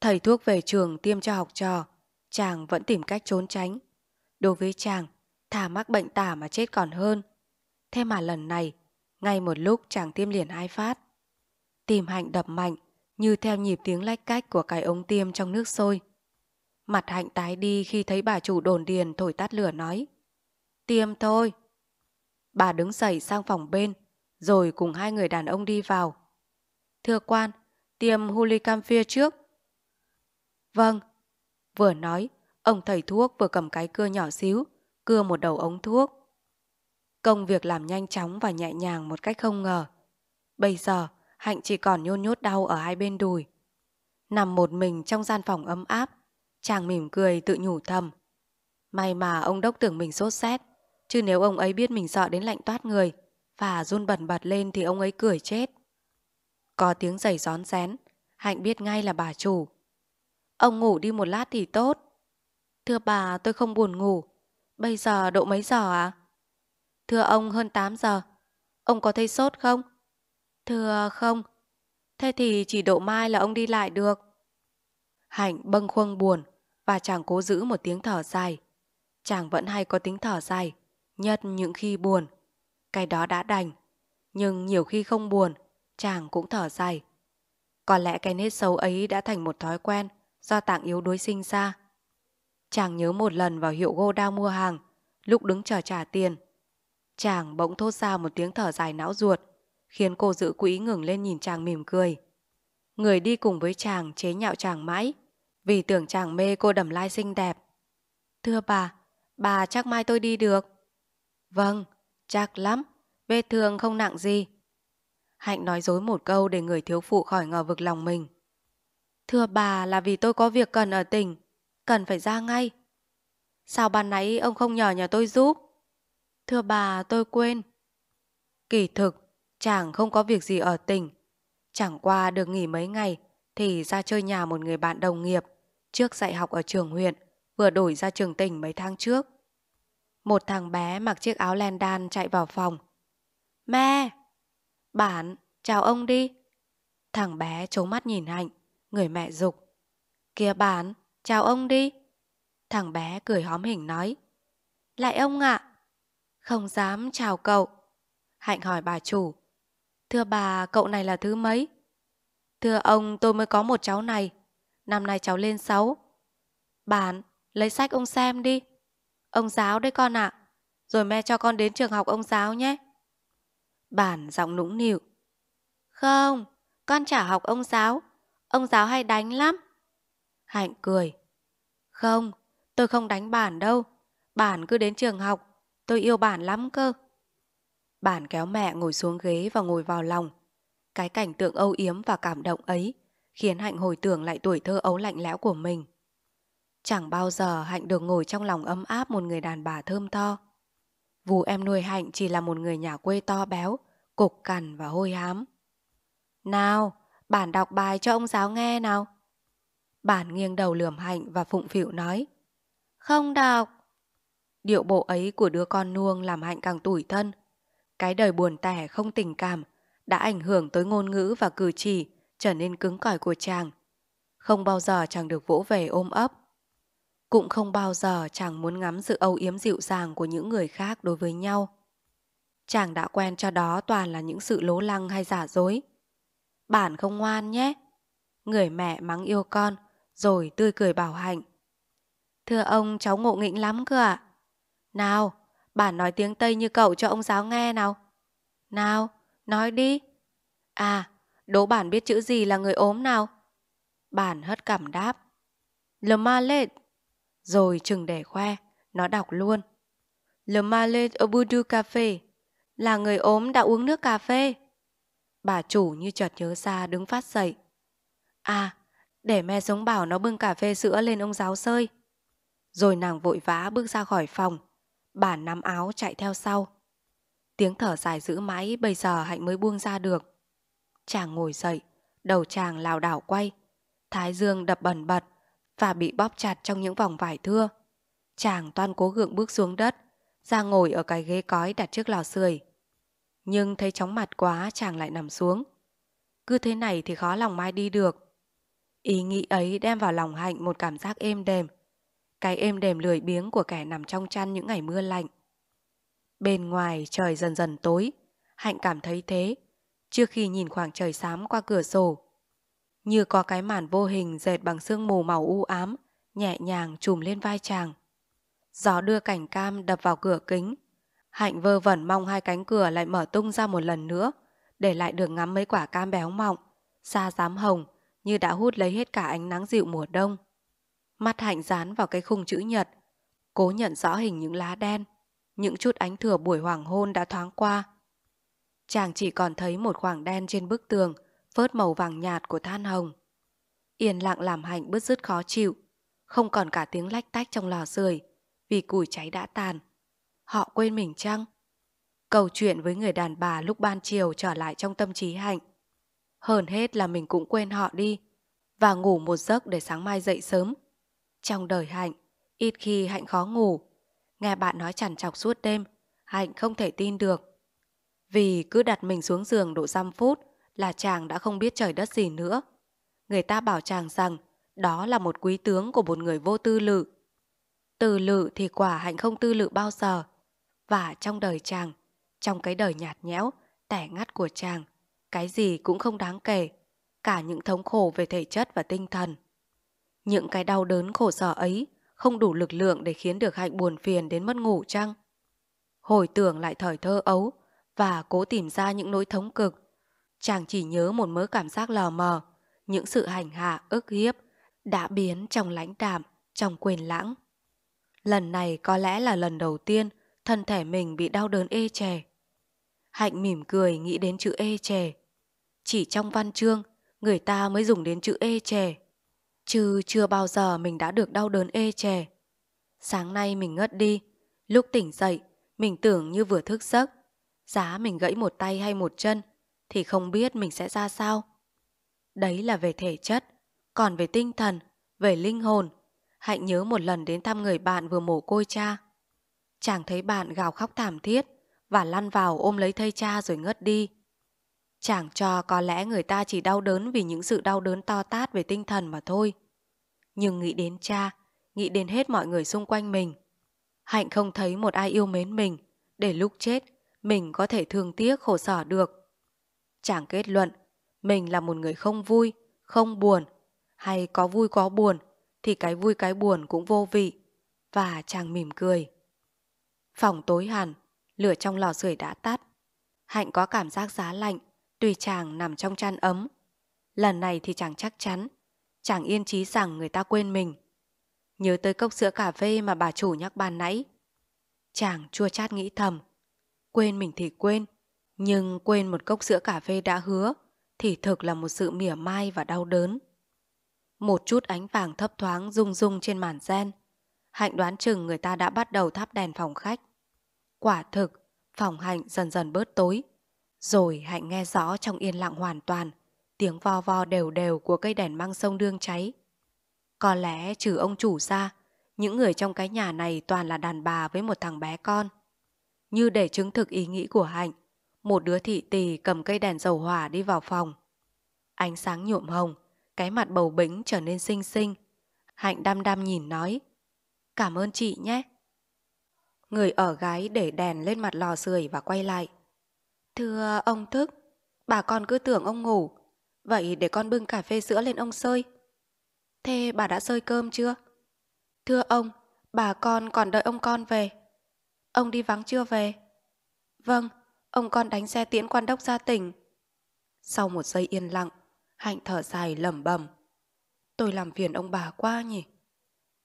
thầy thuốc về trường tiêm cho học trò, chàng vẫn tìm cách trốn tránh. Đối với chàng, thà mắc bệnh tả mà chết còn hơn. Thế mà lần này, ngay một lúc chàng tiêm liền hai phát. Tìm hạnh đập mạnh, như theo nhịp tiếng lách cách của cái ống tiêm trong nước sôi. Mặt hạnh tái đi khi thấy bà chủ đồn điền thổi tắt lửa nói. Tiêm thôi. Bà đứng dậy sang phòng bên, rồi cùng hai người đàn ông đi vào. Thưa quan, tiêm hulicamphia trước. Vâng. Vừa nói, ông thầy thuốc vừa cầm cái cưa nhỏ xíu, cưa một đầu ống thuốc. Công việc làm nhanh chóng và nhẹ nhàng một cách không ngờ. Bây giờ, Hạnh chỉ còn nhôn nhốt đau ở hai bên đùi. Nằm một mình trong gian phòng ấm áp, chàng mỉm cười tự nhủ thầm. May mà ông đốc tưởng mình sốt rét, chứ nếu ông ấy biết mình sợ đến lạnh toát người và run bẩn bật lên thì ông ấy cười chết. Có tiếng giày gión rén, Hạnh biết ngay là bà chủ. Ông ngủ đi một lát thì tốt. Thưa bà, tôi không buồn ngủ. Bây giờ độ mấy giờ ạ? À? Thưa ông hơn 8 giờ. Ông có thấy sốt không? Thưa không. Thế thì chỉ độ mai là ông đi lại được. Hạnh bâng khuâng buồn và chàng cố giữ một tiếng thở dài. Chàng vẫn hay có tính thở dài, nhất những khi buồn. Cái đó đã đành, nhưng nhiều khi không buồn, chàng cũng thở dài. Có lẽ cái nết xấu ấy đã thành một thói quen do tạng yếu đuối sinh ra. Chàng nhớ một lần vào hiệu gô đao mua hàng, lúc đứng chờ trả tiền, Chàng bỗng thốt ra một tiếng thở dài não ruột, khiến cô giữ quỹ ngừng lên nhìn chàng mỉm cười. Người đi cùng với chàng chế nhạo chàng mãi, vì tưởng chàng mê cô đầm lai xinh đẹp. Thưa bà, bà chắc mai tôi đi được. Vâng, chắc lắm, vết thương không nặng gì. Hạnh nói dối một câu để người thiếu phụ khỏi ngờ vực lòng mình. Thưa bà là vì tôi có việc cần ở tỉnh, cần phải ra ngay. Sao ban nãy ông không nhờ nhờ tôi giúp? Thưa bà, tôi quên. Kỳ thực, chàng không có việc gì ở tỉnh. Chẳng qua được nghỉ mấy ngày thì ra chơi nhà một người bạn đồng nghiệp trước dạy học ở trường huyện vừa đổi ra trường tỉnh mấy tháng trước. Một thằng bé mặc chiếc áo len đan chạy vào phòng. Mẹ! Bản, chào ông đi. Thằng bé trố mắt nhìn Hạnh, người mẹ dục. Kìa bản, chào ông đi. Thằng bé cười hóm hình nói. Lại ông ạ, à, không dám chào cậu. Hạnh hỏi bà chủ. Thưa bà, cậu này là thứ mấy? Thưa ông, tôi mới có một cháu này. Năm nay cháu lên sáu. Bạn, lấy sách ông xem đi. Ông giáo đấy con ạ. À. Rồi mẹ cho con đến trường học ông giáo nhé. Bản giọng nũng nịu. Không, con chả học ông giáo. Ông giáo hay đánh lắm. Hạnh cười. Không, tôi không đánh bản đâu. Bản cứ đến trường học tôi yêu bản lắm cơ. Bản kéo mẹ ngồi xuống ghế và ngồi vào lòng. Cái cảnh tượng âu yếm và cảm động ấy khiến Hạnh hồi tưởng lại tuổi thơ ấu lạnh lẽo của mình. Chẳng bao giờ Hạnh được ngồi trong lòng ấm áp một người đàn bà thơm tho. Vù em nuôi Hạnh chỉ là một người nhà quê to béo, cục cằn và hôi hám. Nào, bản đọc bài cho ông giáo nghe nào. Bản nghiêng đầu lườm Hạnh và phụng phịu nói. Không đọc. Điệu bộ ấy của đứa con nuông làm hạnh càng tủi thân. Cái đời buồn tẻ không tình cảm đã ảnh hưởng tới ngôn ngữ và cử chỉ trở nên cứng cỏi của chàng. Không bao giờ chàng được vỗ về ôm ấp. Cũng không bao giờ chàng muốn ngắm sự âu yếm dịu dàng của những người khác đối với nhau. Chàng đã quen cho đó toàn là những sự lố lăng hay giả dối. Bản không ngoan nhé. Người mẹ mắng yêu con, rồi tươi cười bảo hạnh. Thưa ông, cháu ngộ nghĩnh lắm cơ ạ. À? Nào, bản nói tiếng Tây như cậu cho ông giáo nghe nào. Nào, nói đi. À, đố bản biết chữ gì là người ốm nào? Bản hất cảm đáp. Le Malet. Rồi chừng để khoe, nó đọc luôn. Le Malet au bout café. Là người ốm đã uống nước cà phê. Bà chủ như chợt nhớ ra đứng phát dậy. À, để mẹ sống bảo nó bưng cà phê sữa lên ông giáo sơi. Rồi nàng vội vã bước ra khỏi phòng, bà nắm áo chạy theo sau. Tiếng thở dài giữ mãi bây giờ Hạnh mới buông ra được. Chàng ngồi dậy, đầu chàng lảo đảo quay, thái dương đập bẩn bật và bị bóp chặt trong những vòng vải thưa. Chàng toan cố gượng bước xuống đất, ra ngồi ở cái ghế cói đặt trước lò sưởi. Nhưng thấy chóng mặt quá chàng lại nằm xuống. Cứ thế này thì khó lòng mai đi được. Ý nghĩ ấy đem vào lòng Hạnh một cảm giác êm đềm, cái êm đềm lười biếng của kẻ nằm trong chăn những ngày mưa lạnh. Bên ngoài trời dần dần tối, Hạnh cảm thấy thế, trước khi nhìn khoảng trời xám qua cửa sổ. Như có cái màn vô hình dệt bằng sương mù màu u ám, nhẹ nhàng trùm lên vai chàng. Gió đưa cảnh cam đập vào cửa kính. Hạnh vơ vẩn mong hai cánh cửa lại mở tung ra một lần nữa, để lại được ngắm mấy quả cam béo mọng, xa dám hồng, như đã hút lấy hết cả ánh nắng dịu mùa đông mắt hạnh dán vào cái khung chữ nhật, cố nhận rõ hình những lá đen, những chút ánh thừa buổi hoàng hôn đã thoáng qua. Chàng chỉ còn thấy một khoảng đen trên bức tường, phớt màu vàng nhạt của than hồng. Yên lặng làm hạnh bứt rứt khó chịu, không còn cả tiếng lách tách trong lò sưởi vì củi cháy đã tàn. Họ quên mình chăng? Câu chuyện với người đàn bà lúc ban chiều trở lại trong tâm trí hạnh. Hơn hết là mình cũng quên họ đi và ngủ một giấc để sáng mai dậy sớm trong đời Hạnh, ít khi Hạnh khó ngủ. Nghe bạn nói chằn chọc suốt đêm, Hạnh không thể tin được. Vì cứ đặt mình xuống giường độ dăm phút là chàng đã không biết trời đất gì nữa. Người ta bảo chàng rằng đó là một quý tướng của một người vô tư lự. từ lự thì quả Hạnh không tư lự bao giờ. Và trong đời chàng, trong cái đời nhạt nhẽo, tẻ ngắt của chàng, cái gì cũng không đáng kể, cả những thống khổ về thể chất và tinh thần. Những cái đau đớn khổ sở ấy không đủ lực lượng để khiến được hạnh buồn phiền đến mất ngủ chăng? Hồi tưởng lại thời thơ ấu và cố tìm ra những nỗi thống cực. Chàng chỉ nhớ một mớ cảm giác lờ mờ, những sự hành hạ ức hiếp đã biến trong lãnh đạm, trong quên lãng. Lần này có lẽ là lần đầu tiên thân thể mình bị đau đớn ê chề. Hạnh mỉm cười nghĩ đến chữ ê chề. Chỉ trong văn chương, người ta mới dùng đến chữ ê chề Chứ chưa bao giờ mình đã được đau đớn ê chề. Sáng nay mình ngất đi, lúc tỉnh dậy, mình tưởng như vừa thức giấc. Giá mình gãy một tay hay một chân, thì không biết mình sẽ ra sao. Đấy là về thể chất, còn về tinh thần, về linh hồn. Hạnh nhớ một lần đến thăm người bạn vừa mổ côi cha. Chàng thấy bạn gào khóc thảm thiết và lăn vào ôm lấy thây cha rồi ngất đi. Chẳng cho có lẽ người ta chỉ đau đớn vì những sự đau đớn to tát về tinh thần mà thôi. Nhưng nghĩ đến cha, nghĩ đến hết mọi người xung quanh mình. Hạnh không thấy một ai yêu mến mình, để lúc chết mình có thể thương tiếc khổ sở được. Chẳng kết luận, mình là một người không vui, không buồn, hay có vui có buồn, thì cái vui cái buồn cũng vô vị. Và chàng mỉm cười. Phòng tối hẳn, lửa trong lò sưởi đã tắt. Hạnh có cảm giác giá lạnh Tuy chàng nằm trong chăn ấm, lần này thì chàng chắc chắn, chàng yên chí rằng người ta quên mình. Nhớ tới cốc sữa cà phê mà bà chủ nhắc ban nãy. Chàng chua chát nghĩ thầm, quên mình thì quên, nhưng quên một cốc sữa cà phê đã hứa thì thực là một sự mỉa mai và đau đớn. Một chút ánh vàng thấp thoáng rung rung trên màn gen. Hạnh đoán chừng người ta đã bắt đầu thắp đèn phòng khách. Quả thực, phòng hạnh dần dần bớt tối. Rồi Hạnh nghe rõ trong yên lặng hoàn toàn, tiếng vo vo đều đều của cây đèn mang sông đương cháy. Có lẽ trừ ông chủ ra, những người trong cái nhà này toàn là đàn bà với một thằng bé con. Như để chứng thực ý nghĩ của Hạnh, một đứa thị tỳ cầm cây đèn dầu hỏa đi vào phòng. Ánh sáng nhuộm hồng, cái mặt bầu bĩnh trở nên xinh xinh. Hạnh đăm đăm nhìn nói, cảm ơn chị nhé. Người ở gái để đèn lên mặt lò sưởi và quay lại. Thưa ông thức, bà con cứ tưởng ông ngủ. Vậy để con bưng cà phê sữa lên ông sơi. Thế bà đã sơi cơm chưa? Thưa ông, bà con còn đợi ông con về. Ông đi vắng chưa về? Vâng, ông con đánh xe tiễn quan đốc ra tỉnh. Sau một giây yên lặng, Hạnh thở dài lẩm bẩm. Tôi làm phiền ông bà quá nhỉ.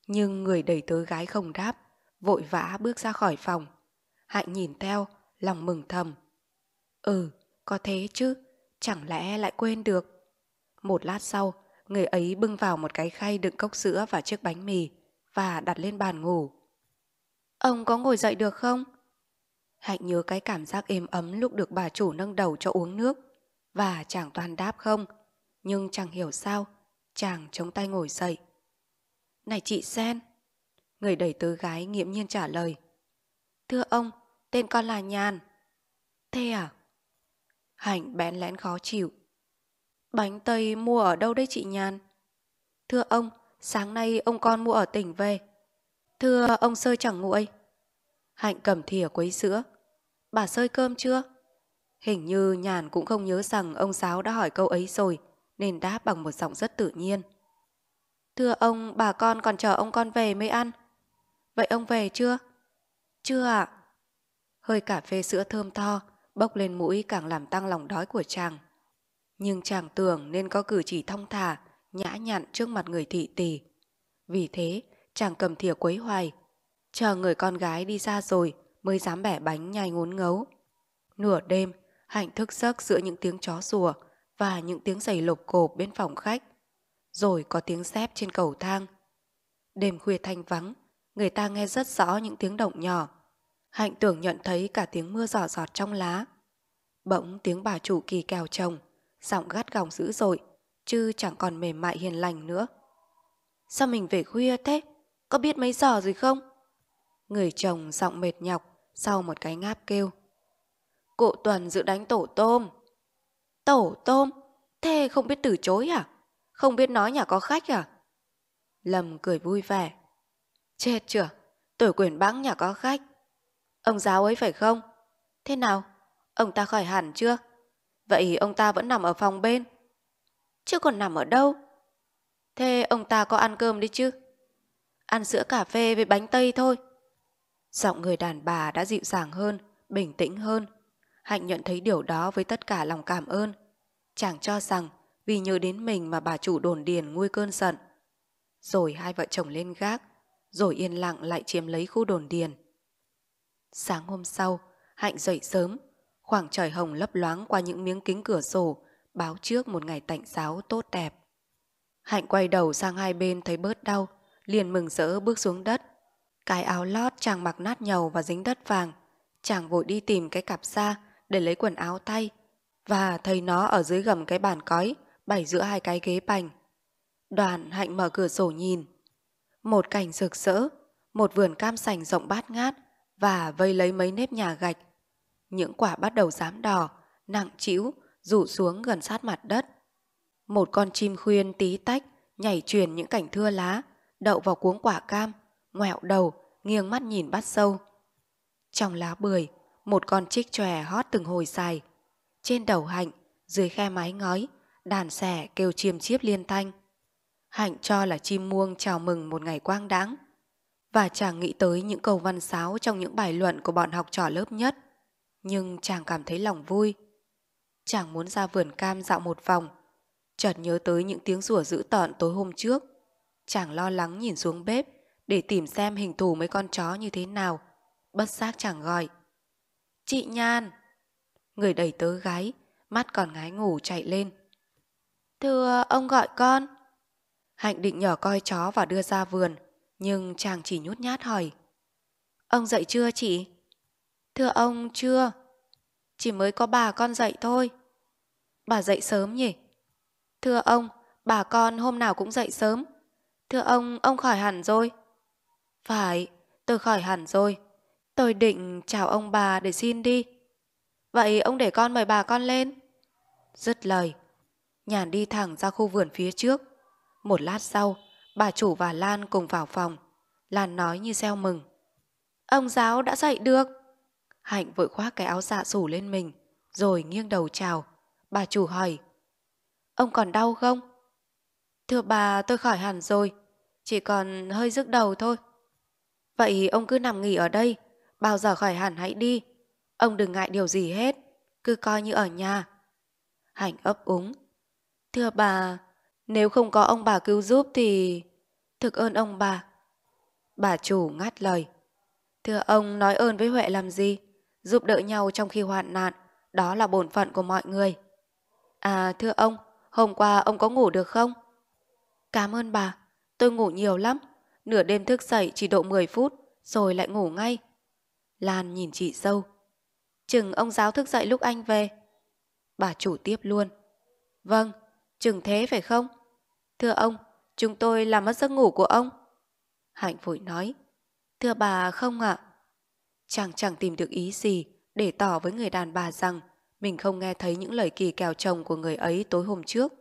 Nhưng người đầy tớ gái không đáp, vội vã bước ra khỏi phòng. Hạnh nhìn theo, lòng mừng thầm. Ừ, có thế chứ, chẳng lẽ lại quên được. Một lát sau, người ấy bưng vào một cái khay đựng cốc sữa và chiếc bánh mì và đặt lên bàn ngủ. Ông có ngồi dậy được không? Hạnh nhớ cái cảm giác êm ấm lúc được bà chủ nâng đầu cho uống nước và chàng toàn đáp không, nhưng chẳng hiểu sao, chàng chống tay ngồi dậy. Này chị Sen, người đẩy tớ gái nghiệm nhiên trả lời. Thưa ông, tên con là Nhàn. Thế à? Hạnh bén lén khó chịu. Bánh Tây mua ở đâu đấy chị Nhàn? Thưa ông, sáng nay ông con mua ở tỉnh về. Thưa ông sơi chẳng nguội. Hạnh cầm thìa quấy sữa. Bà sơi cơm chưa? Hình như Nhàn cũng không nhớ rằng ông Sáo đã hỏi câu ấy rồi, nên đáp bằng một giọng rất tự nhiên. Thưa ông, bà con còn chờ ông con về mới ăn. Vậy ông về chưa? Chưa ạ. À? Hơi cà phê sữa thơm tho bốc lên mũi càng làm tăng lòng đói của chàng. Nhưng chàng tưởng nên có cử chỉ thong thả, nhã nhặn trước mặt người thị tỷ. Vì thế, chàng cầm thìa quấy hoài, chờ người con gái đi ra rồi mới dám bẻ bánh nhai ngốn ngấu. Nửa đêm, Hạnh thức giấc giữa những tiếng chó sủa và những tiếng giày lộp cộp bên phòng khách. Rồi có tiếng dép trên cầu thang. Đêm khuya thanh vắng, người ta nghe rất rõ những tiếng động nhỏ Hạnh tưởng nhận thấy cả tiếng mưa giọt giọt trong lá. Bỗng tiếng bà chủ kỳ kèo chồng, giọng gắt gỏng dữ dội, chứ chẳng còn mềm mại hiền lành nữa. Sao mình về khuya thế? Có biết mấy giờ rồi không? Người chồng giọng mệt nhọc sau một cái ngáp kêu. Cụ Tuần dự đánh tổ tôm. Tổ tôm? Thế không biết từ chối à? Không biết nói nhà có khách à? Lầm cười vui vẻ. Chết chưa? Tuổi quyền bắn nhà có khách. Ông giáo ấy phải không? Thế nào? Ông ta khỏi hẳn chưa? Vậy ông ta vẫn nằm ở phòng bên. Chứ còn nằm ở đâu? Thế ông ta có ăn cơm đi chứ? Ăn sữa cà phê với bánh tây thôi. Giọng người đàn bà đã dịu dàng hơn, bình tĩnh hơn. Hạnh nhận thấy điều đó với tất cả lòng cảm ơn. Chàng cho rằng vì nhớ đến mình mà bà chủ đồn điền nguôi cơn giận. Rồi hai vợ chồng lên gác, rồi yên lặng lại chiếm lấy khu đồn điền. Sáng hôm sau, Hạnh dậy sớm, khoảng trời hồng lấp loáng qua những miếng kính cửa sổ, báo trước một ngày tạnh giáo tốt đẹp. Hạnh quay đầu sang hai bên thấy bớt đau, liền mừng rỡ bước xuống đất. Cái áo lót chàng mặc nát nhầu và dính đất vàng, chàng vội đi tìm cái cặp xa để lấy quần áo thay và thấy nó ở dưới gầm cái bàn cói bày giữa hai cái ghế bành. Đoàn Hạnh mở cửa sổ nhìn. Một cảnh rực rỡ, một vườn cam sành rộng bát ngát, và vây lấy mấy nếp nhà gạch. Những quả bắt đầu dám đỏ, nặng trĩu, rủ xuống gần sát mặt đất. Một con chim khuyên tí tách, nhảy truyền những cảnh thưa lá, đậu vào cuống quả cam, ngoẹo đầu, nghiêng mắt nhìn bắt sâu. Trong lá bưởi, một con chích chòe hót từng hồi dài. Trên đầu hạnh, dưới khe mái ngói, đàn xẻ kêu chiêm chiếp liên thanh. Hạnh cho là chim muông chào mừng một ngày quang đáng và chàng nghĩ tới những câu văn sáo trong những bài luận của bọn học trò lớp nhất. Nhưng chàng cảm thấy lòng vui. Chàng muốn ra vườn cam dạo một vòng, chợt nhớ tới những tiếng rủa dữ tợn tối hôm trước. Chàng lo lắng nhìn xuống bếp để tìm xem hình thù mấy con chó như thế nào. Bất giác chàng gọi. Chị Nhan! Người đẩy tớ gái, mắt còn ngái ngủ chạy lên. Thưa ông gọi con. Hạnh định nhỏ coi chó và đưa ra vườn, nhưng chàng chỉ nhút nhát hỏi. Ông dậy chưa chị? Thưa ông, chưa. Chỉ mới có bà con dậy thôi. Bà dậy sớm nhỉ? Thưa ông, bà con hôm nào cũng dậy sớm. Thưa ông, ông khỏi hẳn rồi. Phải, tôi khỏi hẳn rồi. Tôi định chào ông bà để xin đi. Vậy ông để con mời bà con lên. Dứt lời, nhàn đi thẳng ra khu vườn phía trước. Một lát sau, Bà chủ và Lan cùng vào phòng. Lan nói như gieo mừng. Ông giáo đã dậy được. Hạnh vội khoác cái áo dạ sủ lên mình, rồi nghiêng đầu chào. Bà chủ hỏi. Ông còn đau không? Thưa bà, tôi khỏi hẳn rồi. Chỉ còn hơi rức đầu thôi. Vậy ông cứ nằm nghỉ ở đây. Bao giờ khỏi hẳn hãy đi. Ông đừng ngại điều gì hết. Cứ coi như ở nhà. Hạnh ấp úng. Thưa bà, nếu không có ông bà cứu giúp thì... Thực ơn ông bà. Bà chủ ngắt lời. Thưa ông nói ơn với Huệ làm gì? Giúp đỡ nhau trong khi hoạn nạn, đó là bổn phận của mọi người. À thưa ông, hôm qua ông có ngủ được không? Cảm ơn bà, tôi ngủ nhiều lắm. Nửa đêm thức dậy chỉ độ 10 phút, rồi lại ngủ ngay. Lan nhìn chị sâu. Chừng ông giáo thức dậy lúc anh về. Bà chủ tiếp luôn. Vâng, chừng thế phải không? Thưa ông, chúng tôi làm mất giấc ngủ của ông. Hạnh vội nói, thưa bà không ạ. Chàng chẳng tìm được ý gì để tỏ với người đàn bà rằng mình không nghe thấy những lời kỳ kèo chồng của người ấy tối hôm trước.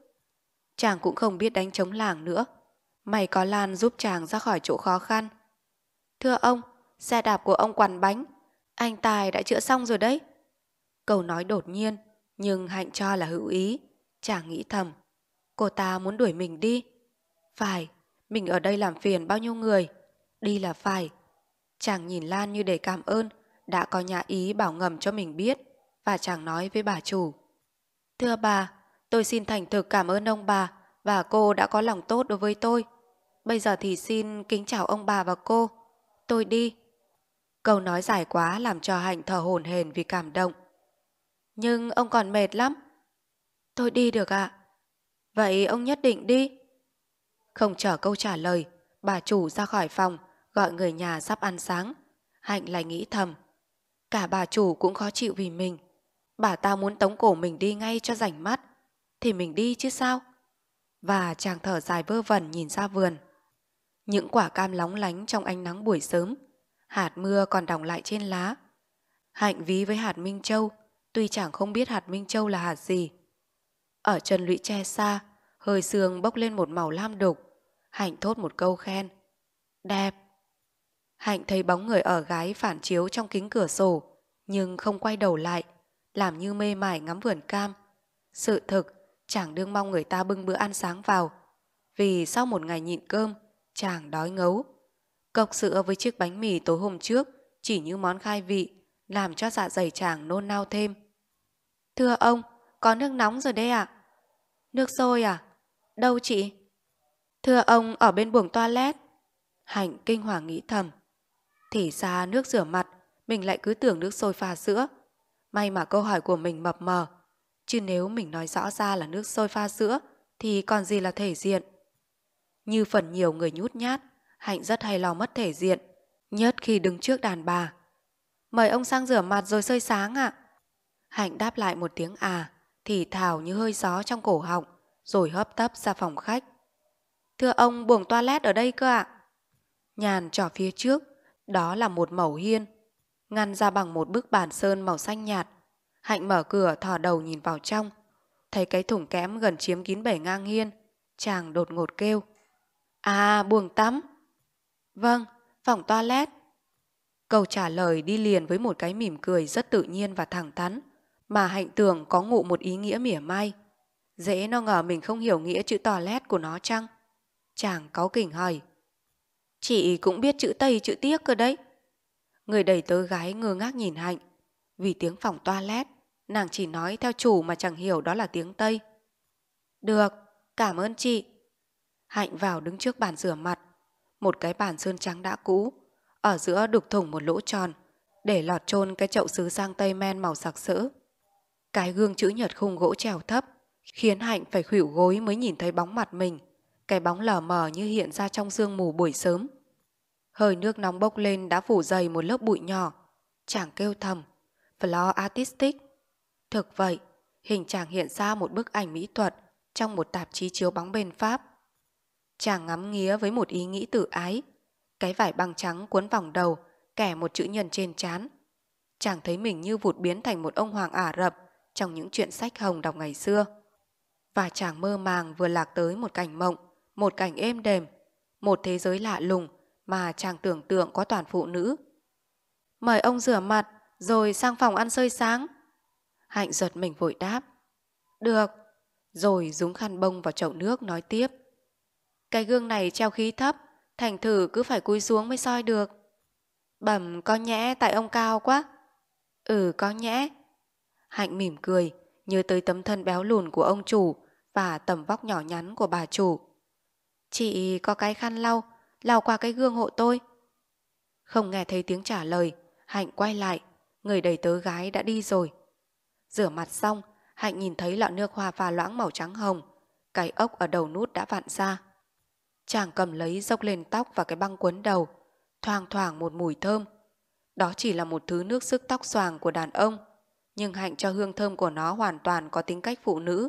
Chàng cũng không biết đánh chống làng nữa. mày có Lan giúp chàng ra khỏi chỗ khó khăn. Thưa ông, xe đạp của ông quằn bánh. Anh Tài đã chữa xong rồi đấy. Câu nói đột nhiên, nhưng Hạnh cho là hữu ý. Chàng nghĩ thầm. Cô ta muốn đuổi mình đi. Phải, mình ở đây làm phiền bao nhiêu người. Đi là phải. Chàng nhìn Lan như để cảm ơn, đã có nhà ý bảo ngầm cho mình biết và chàng nói với bà chủ. Thưa bà, tôi xin thành thực cảm ơn ông bà và cô đã có lòng tốt đối với tôi. Bây giờ thì xin kính chào ông bà và cô. Tôi đi. Câu nói dài quá làm cho Hạnh thở hổn hển vì cảm động. Nhưng ông còn mệt lắm. Tôi đi được ạ. À? Vậy ông nhất định đi. Không chờ câu trả lời, bà chủ ra khỏi phòng, gọi người nhà sắp ăn sáng. Hạnh lại nghĩ thầm. Cả bà chủ cũng khó chịu vì mình. Bà ta muốn tống cổ mình đi ngay cho rảnh mắt. Thì mình đi chứ sao? Và chàng thở dài vơ vẩn nhìn ra vườn. Những quả cam lóng lánh trong ánh nắng buổi sớm. Hạt mưa còn đọng lại trên lá. Hạnh ví với hạt Minh Châu. Tuy chẳng không biết hạt Minh Châu là hạt gì, ở chân lũy che xa, hơi sương bốc lên một màu lam đục. Hạnh thốt một câu khen. Đẹp. Hạnh thấy bóng người ở gái phản chiếu trong kính cửa sổ, nhưng không quay đầu lại, làm như mê mải ngắm vườn cam. Sự thực, chàng đương mong người ta bưng bữa ăn sáng vào, vì sau một ngày nhịn cơm, chàng đói ngấu. cộc sữa với chiếc bánh mì tối hôm trước chỉ như món khai vị, làm cho dạ dày chàng nôn nao thêm. Thưa ông, có nước nóng rồi đây ạ. À? Nước sôi à? Đâu chị? Thưa ông ở bên buồng toilet. Hạnh kinh hoàng nghĩ thầm. Thì ra nước rửa mặt, mình lại cứ tưởng nước sôi pha sữa. May mà câu hỏi của mình mập mờ. Chứ nếu mình nói rõ ra là nước sôi pha sữa, thì còn gì là thể diện. Như phần nhiều người nhút nhát, Hạnh rất hay lo mất thể diện, nhất khi đứng trước đàn bà. Mời ông sang rửa mặt rồi sơi sáng ạ. À. Hạnh đáp lại một tiếng à, thì thào như hơi gió trong cổ họng, rồi hấp tấp ra phòng khách. Thưa ông, buồng toilet ở đây cơ ạ. Nhàn trỏ phía trước, đó là một mẩu hiên, ngăn ra bằng một bức bàn sơn màu xanh nhạt. Hạnh mở cửa thò đầu nhìn vào trong, thấy cái thủng kẽm gần chiếm kín bể ngang hiên, chàng đột ngột kêu. À, buồng tắm. Vâng, phòng toilet. Câu trả lời đi liền với một cái mỉm cười rất tự nhiên và thẳng thắn mà hạnh tưởng có ngụ một ý nghĩa mỉa mai. Dễ nó ngờ mình không hiểu nghĩa chữ toilet của nó chăng? Chàng cáu kỉnh hỏi. Chị cũng biết chữ Tây chữ Tiếc cơ đấy. Người đẩy tớ gái ngơ ngác nhìn Hạnh. Vì tiếng phòng toilet, nàng chỉ nói theo chủ mà chẳng hiểu đó là tiếng Tây. Được, cảm ơn chị. Hạnh vào đứng trước bàn rửa mặt. Một cái bàn sơn trắng đã cũ, ở giữa đục thủng một lỗ tròn, để lọt chôn cái chậu sứ sang Tây men màu sặc sỡ. Cái gương chữ nhật khung gỗ trèo thấp, khiến Hạnh phải khuỷu gối mới nhìn thấy bóng mặt mình. Cái bóng lờ mờ như hiện ra trong sương mù buổi sớm. Hơi nước nóng bốc lên đã phủ dày một lớp bụi nhỏ. Chàng kêu thầm, Floor Artistic. Thực vậy, hình chàng hiện ra một bức ảnh mỹ thuật trong một tạp chí chiếu bóng bền Pháp. Chàng ngắm nghía với một ý nghĩ tự ái. Cái vải băng trắng cuốn vòng đầu, kẻ một chữ nhân trên chán. Chàng thấy mình như vụt biến thành một ông hoàng Ả Rập trong những chuyện sách Hồng đọc ngày xưa. Và chàng mơ màng vừa lạc tới một cảnh mộng, một cảnh êm đềm, một thế giới lạ lùng mà chàng tưởng tượng có toàn phụ nữ. Mời ông rửa mặt rồi sang phòng ăn sơi sáng. Hạnh giật mình vội đáp. Được. Rồi dúng khăn bông vào chậu nước nói tiếp. Cái gương này treo khí thấp, thành thử cứ phải cúi xuống mới soi được. Bẩm có nhẽ tại ông cao quá. Ừ có nhẽ, Hạnh mỉm cười, nhớ tới tấm thân béo lùn của ông chủ và tầm vóc nhỏ nhắn của bà chủ. Chị có cái khăn lau, lau qua cái gương hộ tôi. Không nghe thấy tiếng trả lời, Hạnh quay lại, người đầy tớ gái đã đi rồi. Rửa mặt xong, Hạnh nhìn thấy lọ nước hoa pha loãng màu trắng hồng, cái ốc ở đầu nút đã vặn ra. Chàng cầm lấy dốc lên tóc và cái băng quấn đầu, thoang thoảng một mùi thơm. Đó chỉ là một thứ nước sức tóc xoàng của đàn ông nhưng hạnh cho hương thơm của nó hoàn toàn có tính cách phụ nữ.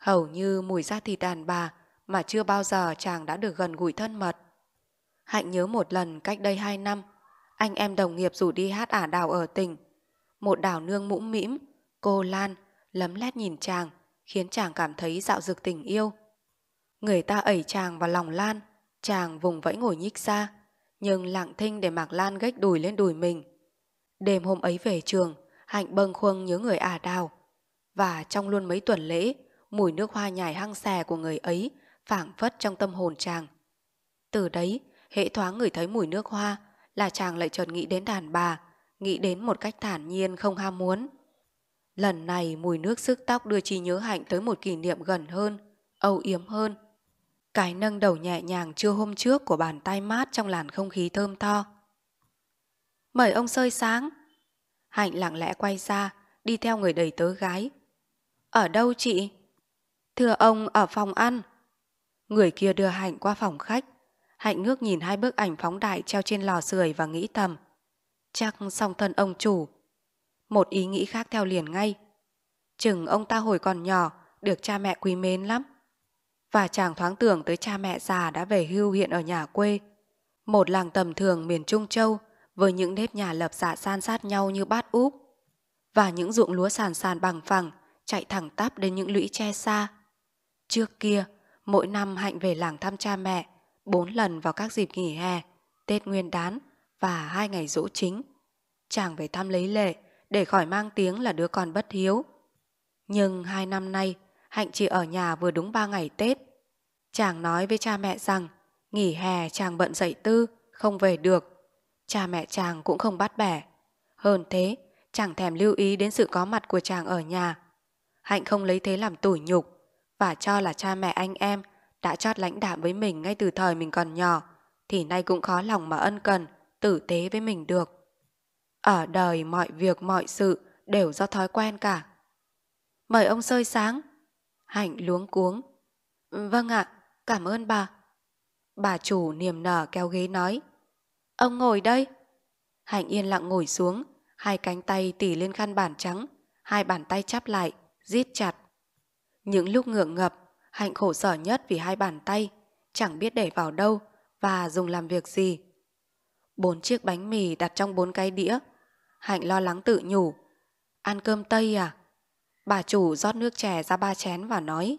Hầu như mùi da thịt đàn bà mà chưa bao giờ chàng đã được gần gũi thân mật. Hạnh nhớ một lần cách đây hai năm, anh em đồng nghiệp rủ đi hát ả đào ở tỉnh. Một đảo nương mũm mĩm, cô Lan, lấm lét nhìn chàng, khiến chàng cảm thấy dạo dực tình yêu. Người ta ẩy chàng vào lòng Lan, chàng vùng vẫy ngồi nhích ra, nhưng lặng thinh để mặc Lan gách đùi lên đùi mình. Đêm hôm ấy về trường, Hạnh bâng khuâng nhớ người ả đào. Và trong luôn mấy tuần lễ, mùi nước hoa nhài hăng xè của người ấy phảng phất trong tâm hồn chàng. Từ đấy, hệ thoáng người thấy mùi nước hoa là chàng lại chợt nghĩ đến đàn bà, nghĩ đến một cách thản nhiên không ham muốn. Lần này mùi nước sức tóc đưa trí nhớ hạnh tới một kỷ niệm gần hơn, âu yếm hơn. Cái nâng đầu nhẹ nhàng chưa hôm trước của bàn tay mát trong làn không khí thơm tho. Mời ông sơi sáng, Hạnh lặng lẽ quay ra, đi theo người đầy tớ gái. Ở đâu chị? Thưa ông, ở phòng ăn. Người kia đưa Hạnh qua phòng khách. Hạnh ngước nhìn hai bức ảnh phóng đại treo trên lò sưởi và nghĩ thầm. Chắc song thân ông chủ. Một ý nghĩ khác theo liền ngay. Chừng ông ta hồi còn nhỏ, được cha mẹ quý mến lắm. Và chàng thoáng tưởng tới cha mẹ già đã về hưu hiện ở nhà quê. Một làng tầm thường miền Trung Châu với những nếp nhà lập dạ san sát nhau như bát úp và những ruộng lúa sàn sàn bằng phẳng chạy thẳng tắp đến những lũy tre xa. Trước kia, mỗi năm Hạnh về làng thăm cha mẹ, bốn lần vào các dịp nghỉ hè, Tết Nguyên đán và hai ngày dỗ chính. Chàng về thăm lấy lệ để khỏi mang tiếng là đứa con bất hiếu. Nhưng hai năm nay, Hạnh chỉ ở nhà vừa đúng ba ngày Tết. Chàng nói với cha mẹ rằng nghỉ hè chàng bận dạy tư, không về được Cha mẹ chàng cũng không bắt bẻ. Hơn thế, chàng thèm lưu ý đến sự có mặt của chàng ở nhà. Hạnh không lấy thế làm tủi nhục và cho là cha mẹ anh em đã chót lãnh đạm với mình ngay từ thời mình còn nhỏ thì nay cũng khó lòng mà ân cần, tử tế với mình được. Ở đời mọi việc mọi sự đều do thói quen cả. Mời ông sơi sáng. Hạnh luống cuống. Vâng ạ, cảm ơn bà. Bà chủ niềm nở kéo ghế nói. Ông ngồi đây. Hạnh yên lặng ngồi xuống, hai cánh tay tỉ lên khăn bàn trắng, hai bàn tay chắp lại, giết chặt. Những lúc ngượng ngập, Hạnh khổ sở nhất vì hai bàn tay, chẳng biết để vào đâu và dùng làm việc gì. Bốn chiếc bánh mì đặt trong bốn cái đĩa. Hạnh lo lắng tự nhủ. Ăn cơm Tây à? Bà chủ rót nước chè ra ba chén và nói.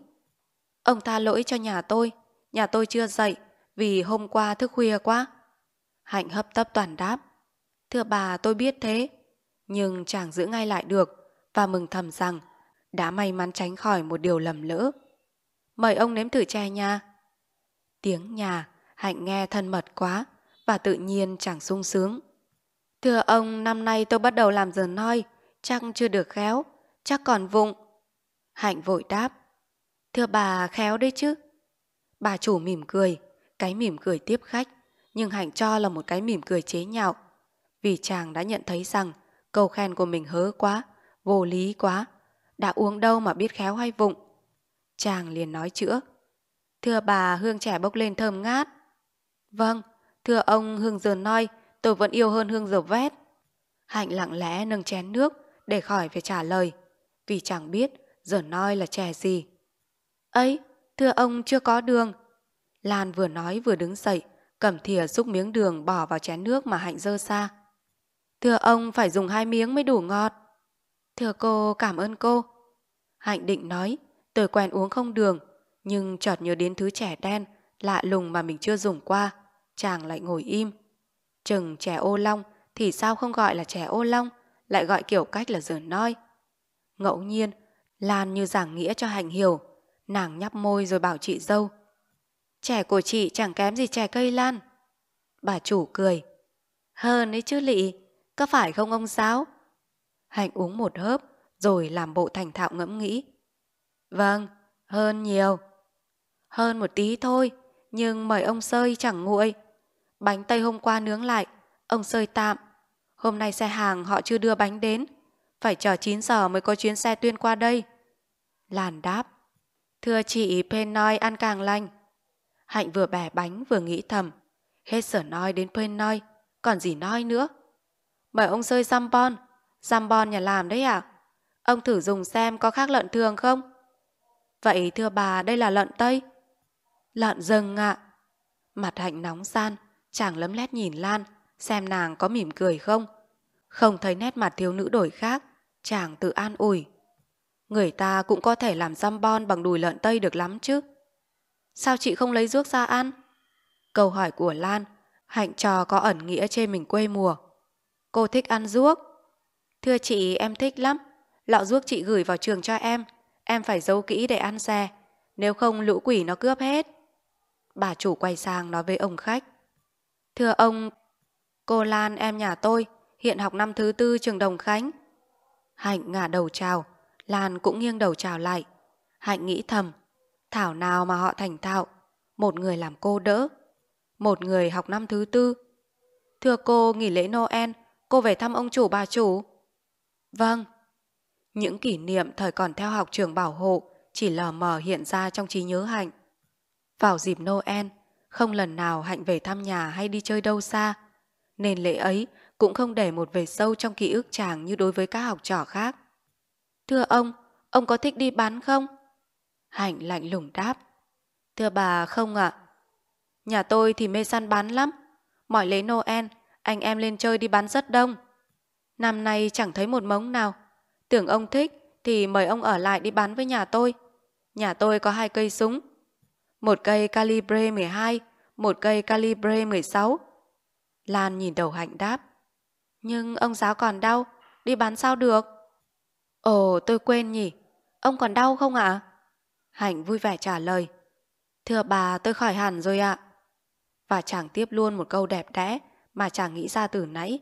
Ông tha lỗi cho nhà tôi. Nhà tôi chưa dậy vì hôm qua thức khuya quá. Hạnh hấp tấp toàn đáp. Thưa bà tôi biết thế. Nhưng chàng giữ ngay lại được và mừng thầm rằng đã may mắn tránh khỏi một điều lầm lỡ. Mời ông nếm thử chai nha. Tiếng nhà, Hạnh nghe thân mật quá và tự nhiên chẳng sung sướng. Thưa ông, năm nay tôi bắt đầu làm giờ noi, chắc chưa được khéo, chắc còn vụng. Hạnh vội đáp. Thưa bà, khéo đấy chứ. Bà chủ mỉm cười, cái mỉm cười tiếp khách nhưng hạnh cho là một cái mỉm cười chế nhạo. Vì chàng đã nhận thấy rằng câu khen của mình hớ quá, vô lý quá, đã uống đâu mà biết khéo hay vụng. Chàng liền nói chữa. Thưa bà, hương trẻ bốc lên thơm ngát. Vâng, thưa ông, hương dờn noi, tôi vẫn yêu hơn hương dầu vét. Hạnh lặng lẽ nâng chén nước để khỏi phải trả lời, vì chàng biết dờn noi là trẻ gì. Ấy, thưa ông chưa có đường. Lan vừa nói vừa đứng dậy, cầm thìa xúc miếng đường bỏ vào chén nước mà Hạnh dơ xa Thưa ông phải dùng hai miếng mới đủ ngọt. Thưa cô cảm ơn cô. Hạnh định nói, tôi quen uống không đường, nhưng chợt nhớ đến thứ trẻ đen, lạ lùng mà mình chưa dùng qua. Chàng lại ngồi im. Chừng trẻ ô long thì sao không gọi là trẻ ô long, lại gọi kiểu cách là dở noi. Ngẫu nhiên, Lan như giảng nghĩa cho Hạnh hiểu. Nàng nhắp môi rồi bảo chị dâu. Trẻ của chị chẳng kém gì trẻ cây lan. Bà chủ cười. Hơn ấy chứ lị, có phải không ông giáo? Hạnh uống một hớp, rồi làm bộ thành thạo ngẫm nghĩ. Vâng, hơn nhiều. Hơn một tí thôi, nhưng mời ông sơi chẳng nguội. Bánh tây hôm qua nướng lại, ông sơi tạm. Hôm nay xe hàng họ chưa đưa bánh đến, phải chờ 9 giờ mới có chuyến xe tuyên qua đây. Làn đáp. Thưa chị, Penoi ăn càng lành, Hạnh vừa bẻ bánh vừa nghĩ thầm. Hết sở noi đến phên noi, còn gì noi nữa. Mời ông sơi xăm bon, xăm bon nhà làm đấy à? Ông thử dùng xem có khác lợn thường không? Vậy thưa bà đây là lợn Tây. Lợn rừng ạ. À. Mặt hạnh nóng san, chàng lấm lét nhìn Lan, xem nàng có mỉm cười không. Không thấy nét mặt thiếu nữ đổi khác, chàng tự an ủi. Người ta cũng có thể làm xăm bon bằng đùi lợn Tây được lắm chứ. Sao chị không lấy ruốc ra ăn? Câu hỏi của Lan, hạnh trò có ẩn nghĩa trên mình quê mùa. Cô thích ăn ruốc. Thưa chị, em thích lắm. Lọ ruốc chị gửi vào trường cho em. Em phải giấu kỹ để ăn xe. Nếu không lũ quỷ nó cướp hết. Bà chủ quay sang nói với ông khách. Thưa ông, cô Lan em nhà tôi, hiện học năm thứ tư trường Đồng Khánh. Hạnh ngả đầu chào, Lan cũng nghiêng đầu chào lại. Hạnh nghĩ thầm, Thảo nào mà họ thành thạo, một người làm cô đỡ, một người học năm thứ tư. Thưa cô, nghỉ lễ Noel, cô về thăm ông chủ bà chủ. Vâng. Những kỷ niệm thời còn theo học trường bảo hộ chỉ lờ mờ hiện ra trong trí nhớ Hạnh. Vào dịp Noel, không lần nào Hạnh về thăm nhà hay đi chơi đâu xa, nên lễ ấy cũng không để một về sâu trong ký ức chàng như đối với các học trò khác. Thưa ông, ông có thích đi bán không? Hạnh lạnh lùng đáp. Thưa bà không ạ. Nhà tôi thì mê săn bắn lắm. Mọi lễ Noel, anh em lên chơi đi bắn rất đông. Năm nay chẳng thấy một mống nào. Tưởng ông thích thì mời ông ở lại đi bắn với nhà tôi. Nhà tôi có hai cây súng. Một cây calibre 12, một cây calibre 16. Lan nhìn đầu hạnh đáp. Nhưng ông giáo còn đau, đi bắn sao được? Ồ, tôi quên nhỉ. Ông còn đau không ạ? À? Hạnh vui vẻ trả lời. Thưa bà, tôi khỏi hẳn rồi ạ. Và chàng tiếp luôn một câu đẹp đẽ mà chàng nghĩ ra từ nãy.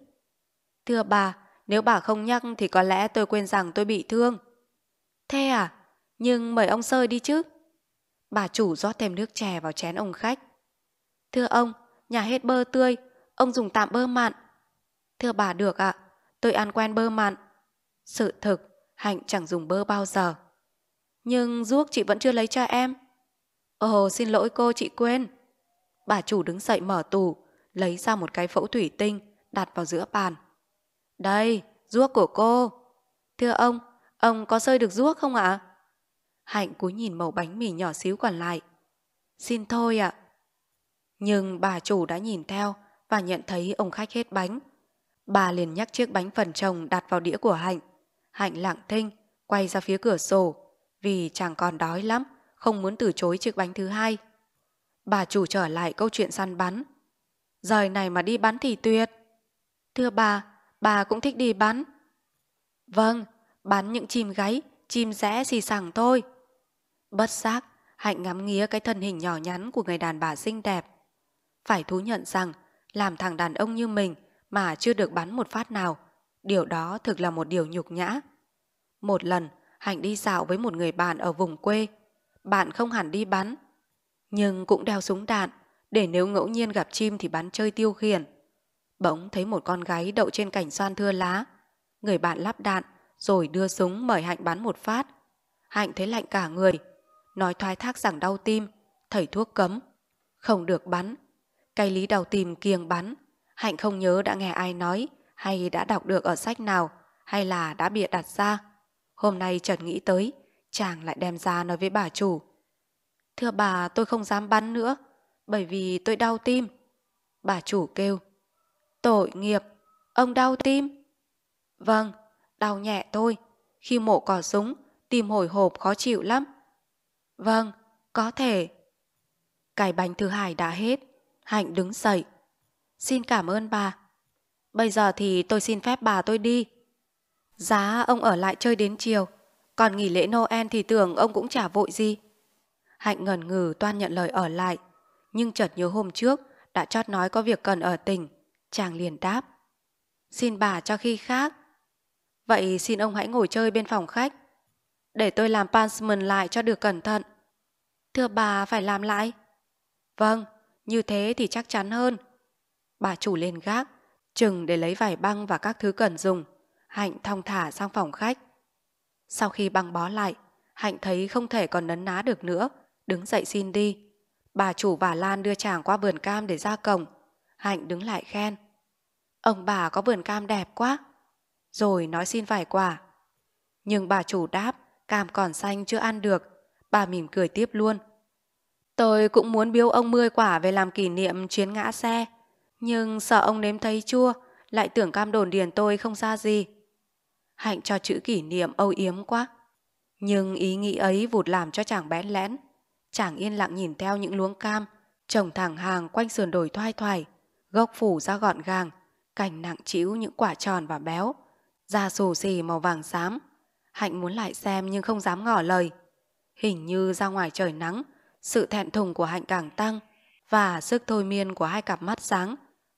Thưa bà, nếu bà không nhắc thì có lẽ tôi quên rằng tôi bị thương. Thế à? Nhưng mời ông Sơi đi chứ. Bà chủ rót thêm nước chè vào chén ông khách. Thưa ông, nhà hết bơ tươi, ông dùng tạm bơ mặn. Thưa bà được ạ, tôi ăn quen bơ mặn. Sự thực, Hạnh chẳng dùng bơ bao giờ. Nhưng ruốc chị vẫn chưa lấy cho em. Ồ, xin lỗi cô, chị quên. Bà chủ đứng dậy mở tủ, lấy ra một cái phẫu thủy tinh, đặt vào giữa bàn. Đây, ruốc của cô. Thưa ông, ông có sơi được ruốc không ạ? Hạnh cúi nhìn mẩu bánh mì nhỏ xíu còn lại. Xin thôi ạ. Nhưng bà chủ đã nhìn theo và nhận thấy ông khách hết bánh. Bà liền nhắc chiếc bánh phần chồng đặt vào đĩa của Hạnh. Hạnh lặng thinh, quay ra phía cửa sổ, vì chàng còn đói lắm, không muốn từ chối chiếc bánh thứ hai. Bà chủ trở lại câu chuyện săn bắn. Giờ này mà đi bắn thì tuyệt. Thưa bà, bà cũng thích đi bắn. Vâng, bắn những chim gáy, chim rẽ xì sẳng thôi. Bất giác, Hạnh ngắm nghía cái thân hình nhỏ nhắn của người đàn bà xinh đẹp. Phải thú nhận rằng, làm thằng đàn ông như mình mà chưa được bắn một phát nào, điều đó thực là một điều nhục nhã. Một lần, Hạnh đi dạo với một người bạn ở vùng quê. Bạn không hẳn đi bắn, nhưng cũng đeo súng đạn để nếu ngẫu nhiên gặp chim thì bắn chơi tiêu khiển. Bỗng thấy một con gái đậu trên cảnh xoan thưa lá. Người bạn lắp đạn rồi đưa súng mời Hạnh bắn một phát. Hạnh thấy lạnh cả người, nói thoái thác rằng đau tim, thầy thuốc cấm. Không được bắn. Cây lý đầu tìm kiêng bắn. Hạnh không nhớ đã nghe ai nói hay đã đọc được ở sách nào hay là đã bịa đặt ra. Hôm nay chợt nghĩ tới, chàng lại đem ra nói với bà chủ. Thưa bà, tôi không dám bắn nữa, bởi vì tôi đau tim. Bà chủ kêu, tội nghiệp, ông đau tim. Vâng, đau nhẹ thôi, khi mổ cỏ súng, tim hồi hộp khó chịu lắm. Vâng, có thể. Cải bánh thứ hai đã hết, Hạnh đứng dậy. Xin cảm ơn bà. Bây giờ thì tôi xin phép bà tôi đi. Giá ông ở lại chơi đến chiều, còn nghỉ lễ Noel thì tưởng ông cũng chả vội gì. Hạnh ngần ngừ toan nhận lời ở lại, nhưng chợt nhớ hôm trước đã chót nói có việc cần ở tỉnh, chàng liền đáp. Xin bà cho khi khác. Vậy xin ông hãy ngồi chơi bên phòng khách, để tôi làm pansman lại cho được cẩn thận. Thưa bà phải làm lại. Vâng, như thế thì chắc chắn hơn. Bà chủ lên gác, chừng để lấy vải băng và các thứ cần dùng. Hạnh thong thả sang phòng khách. Sau khi băng bó lại, Hạnh thấy không thể còn nấn ná được nữa, đứng dậy xin đi. Bà chủ bà Lan đưa chàng qua vườn cam để ra cổng. Hạnh đứng lại khen. Ông bà có vườn cam đẹp quá. Rồi nói xin vài quả. Nhưng bà chủ đáp, cam còn xanh chưa ăn được. Bà mỉm cười tiếp luôn. Tôi cũng muốn biếu ông mươi quả về làm kỷ niệm chuyến ngã xe. Nhưng sợ ông nếm thấy chua, lại tưởng cam đồn điền tôi không ra gì. Hạnh cho chữ kỷ niệm âu yếm quá. Nhưng ý nghĩ ấy vụt làm cho chàng bén lén. Chàng yên lặng nhìn theo những luống cam, trồng thẳng hàng quanh sườn đồi thoai thoải, gốc phủ ra gọn gàng, cành nặng chĩu những quả tròn và béo, da xù xì màu vàng xám. Hạnh muốn lại xem nhưng không dám ngỏ lời. Hình như ra ngoài trời nắng, sự thẹn thùng của Hạnh càng tăng và sức thôi miên của hai cặp mắt sáng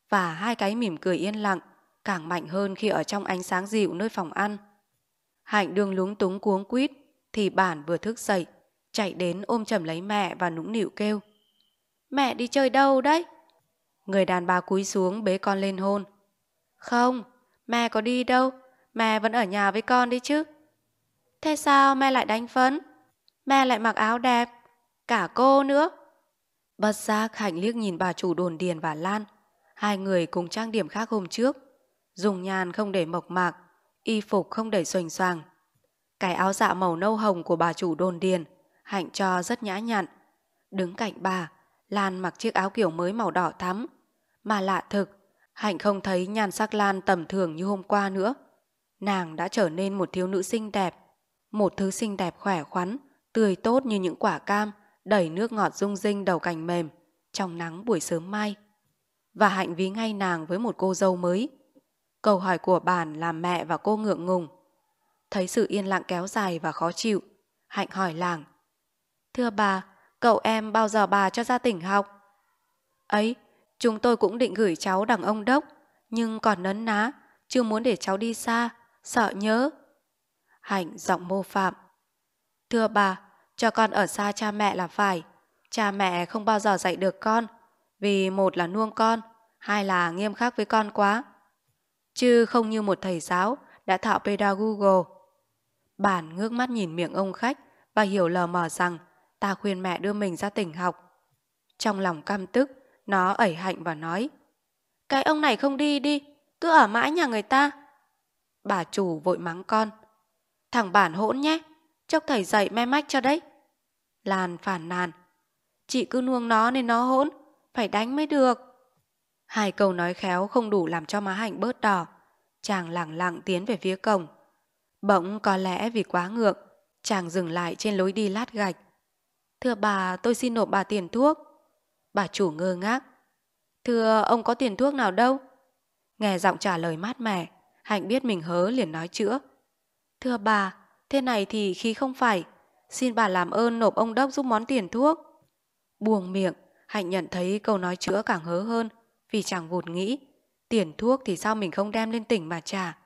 và hai cái mỉm cười yên lặng càng mạnh hơn khi ở trong ánh sáng dịu nơi phòng ăn. Hạnh đương lúng túng cuống quýt thì bản vừa thức dậy, chạy đến ôm chầm lấy mẹ và nũng nịu kêu. Mẹ đi chơi đâu đấy? Người đàn bà cúi xuống bế con lên hôn. Không, mẹ có đi đâu, mẹ vẫn ở nhà với con đi chứ. Thế sao mẹ lại đánh phấn? Mẹ lại mặc áo đẹp, cả cô nữa. Bất giác Hạnh liếc nhìn bà chủ đồn điền và Lan, hai người cùng trang điểm khác hôm trước dùng nhàn không để mộc mạc, y phục không để xoành xoàng. Cái áo dạ màu nâu hồng của bà chủ đồn điền, hạnh cho rất nhã nhặn. Đứng cạnh bà, Lan mặc chiếc áo kiểu mới màu đỏ thắm. Mà lạ thực, hạnh không thấy nhàn sắc Lan tầm thường như hôm qua nữa. Nàng đã trở nên một thiếu nữ xinh đẹp, một thứ xinh đẹp khỏe khoắn, tươi tốt như những quả cam, đẩy nước ngọt rung rinh đầu cành mềm, trong nắng buổi sớm mai. Và hạnh ví ngay nàng với một cô dâu mới, Câu hỏi của bản làm mẹ và cô ngượng ngùng. Thấy sự yên lặng kéo dài và khó chịu, Hạnh hỏi làng. Thưa bà, cậu em bao giờ bà cho ra tỉnh học? Ấy, chúng tôi cũng định gửi cháu đằng ông đốc, nhưng còn nấn ná, chưa muốn để cháu đi xa, sợ nhớ. Hạnh giọng mô phạm. Thưa bà, cho con ở xa cha mẹ là phải. Cha mẹ không bao giờ dạy được con, vì một là nuông con, hai là nghiêm khắc với con quá chứ không như một thầy giáo đã thạo pedagogo. Bản ngước mắt nhìn miệng ông khách và hiểu lờ mờ rằng ta khuyên mẹ đưa mình ra tỉnh học. Trong lòng căm tức, nó ẩy hạnh và nói Cái ông này không đi đi, cứ ở mãi nhà người ta. Bà chủ vội mắng con Thằng bản hỗn nhé, chốc thầy dạy me mách cho đấy. làn phản nàn Chị cứ nuông nó nên nó hỗn, phải đánh mới được. Hai câu nói khéo không đủ làm cho má hạnh bớt đỏ. Chàng lẳng lặng tiến về phía cổng. Bỗng có lẽ vì quá ngượng, chàng dừng lại trên lối đi lát gạch. Thưa bà, tôi xin nộp bà tiền thuốc. Bà chủ ngơ ngác. Thưa, ông có tiền thuốc nào đâu? Nghe giọng trả lời mát mẻ, Hạnh biết mình hớ liền nói chữa. Thưa bà, thế này thì khi không phải. Xin bà làm ơn nộp ông đốc giúp món tiền thuốc. Buồn miệng, Hạnh nhận thấy câu nói chữa càng hớ hơn vì chàng vụt nghĩ tiền thuốc thì sao mình không đem lên tỉnh mà trả.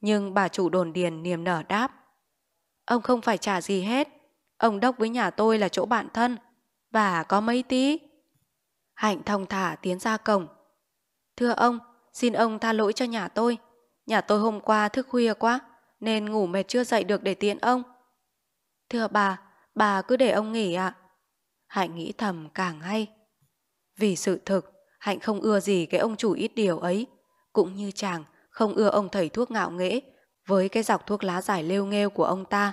Nhưng bà chủ đồn điền niềm nở đáp Ông không phải trả gì hết, ông đốc với nhà tôi là chỗ bạn thân, và có mấy tí. Hạnh thong thả tiến ra cổng. Thưa ông, xin ông tha lỗi cho nhà tôi. Nhà tôi hôm qua thức khuya quá, nên ngủ mệt chưa dậy được để tiện ông. Thưa bà, bà cứ để ông nghỉ ạ. À. Hạnh nghĩ thầm càng hay. Vì sự thực, Hạnh không ưa gì cái ông chủ ít điều ấy, cũng như chàng không ưa ông thầy thuốc ngạo nghễ với cái dọc thuốc lá giải lêu nghêu của ông ta.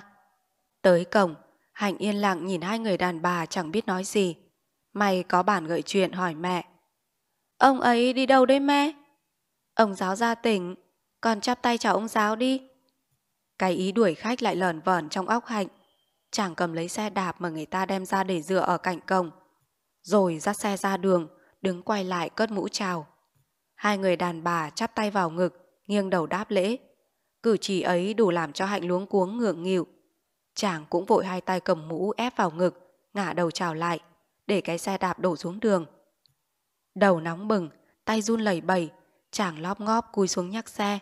Tới cổng, Hạnh yên lặng nhìn hai người đàn bà chẳng biết nói gì. May có bản gợi chuyện hỏi mẹ. Ông ấy đi đâu đấy mẹ? Ông giáo ra tỉnh, con chắp tay chào ông giáo đi. Cái ý đuổi khách lại lờn vờn trong óc Hạnh. Chàng cầm lấy xe đạp mà người ta đem ra để dựa ở cạnh cổng. Rồi dắt xe ra đường, đứng quay lại cất mũ chào. Hai người đàn bà chắp tay vào ngực, nghiêng đầu đáp lễ. Cử chỉ ấy đủ làm cho hạnh luống cuống ngượng nghịu. Chàng cũng vội hai tay cầm mũ ép vào ngực, ngả đầu chào lại, để cái xe đạp đổ xuống đường. Đầu nóng bừng, tay run lẩy bẩy, chàng lóp ngóp cúi xuống nhắc xe,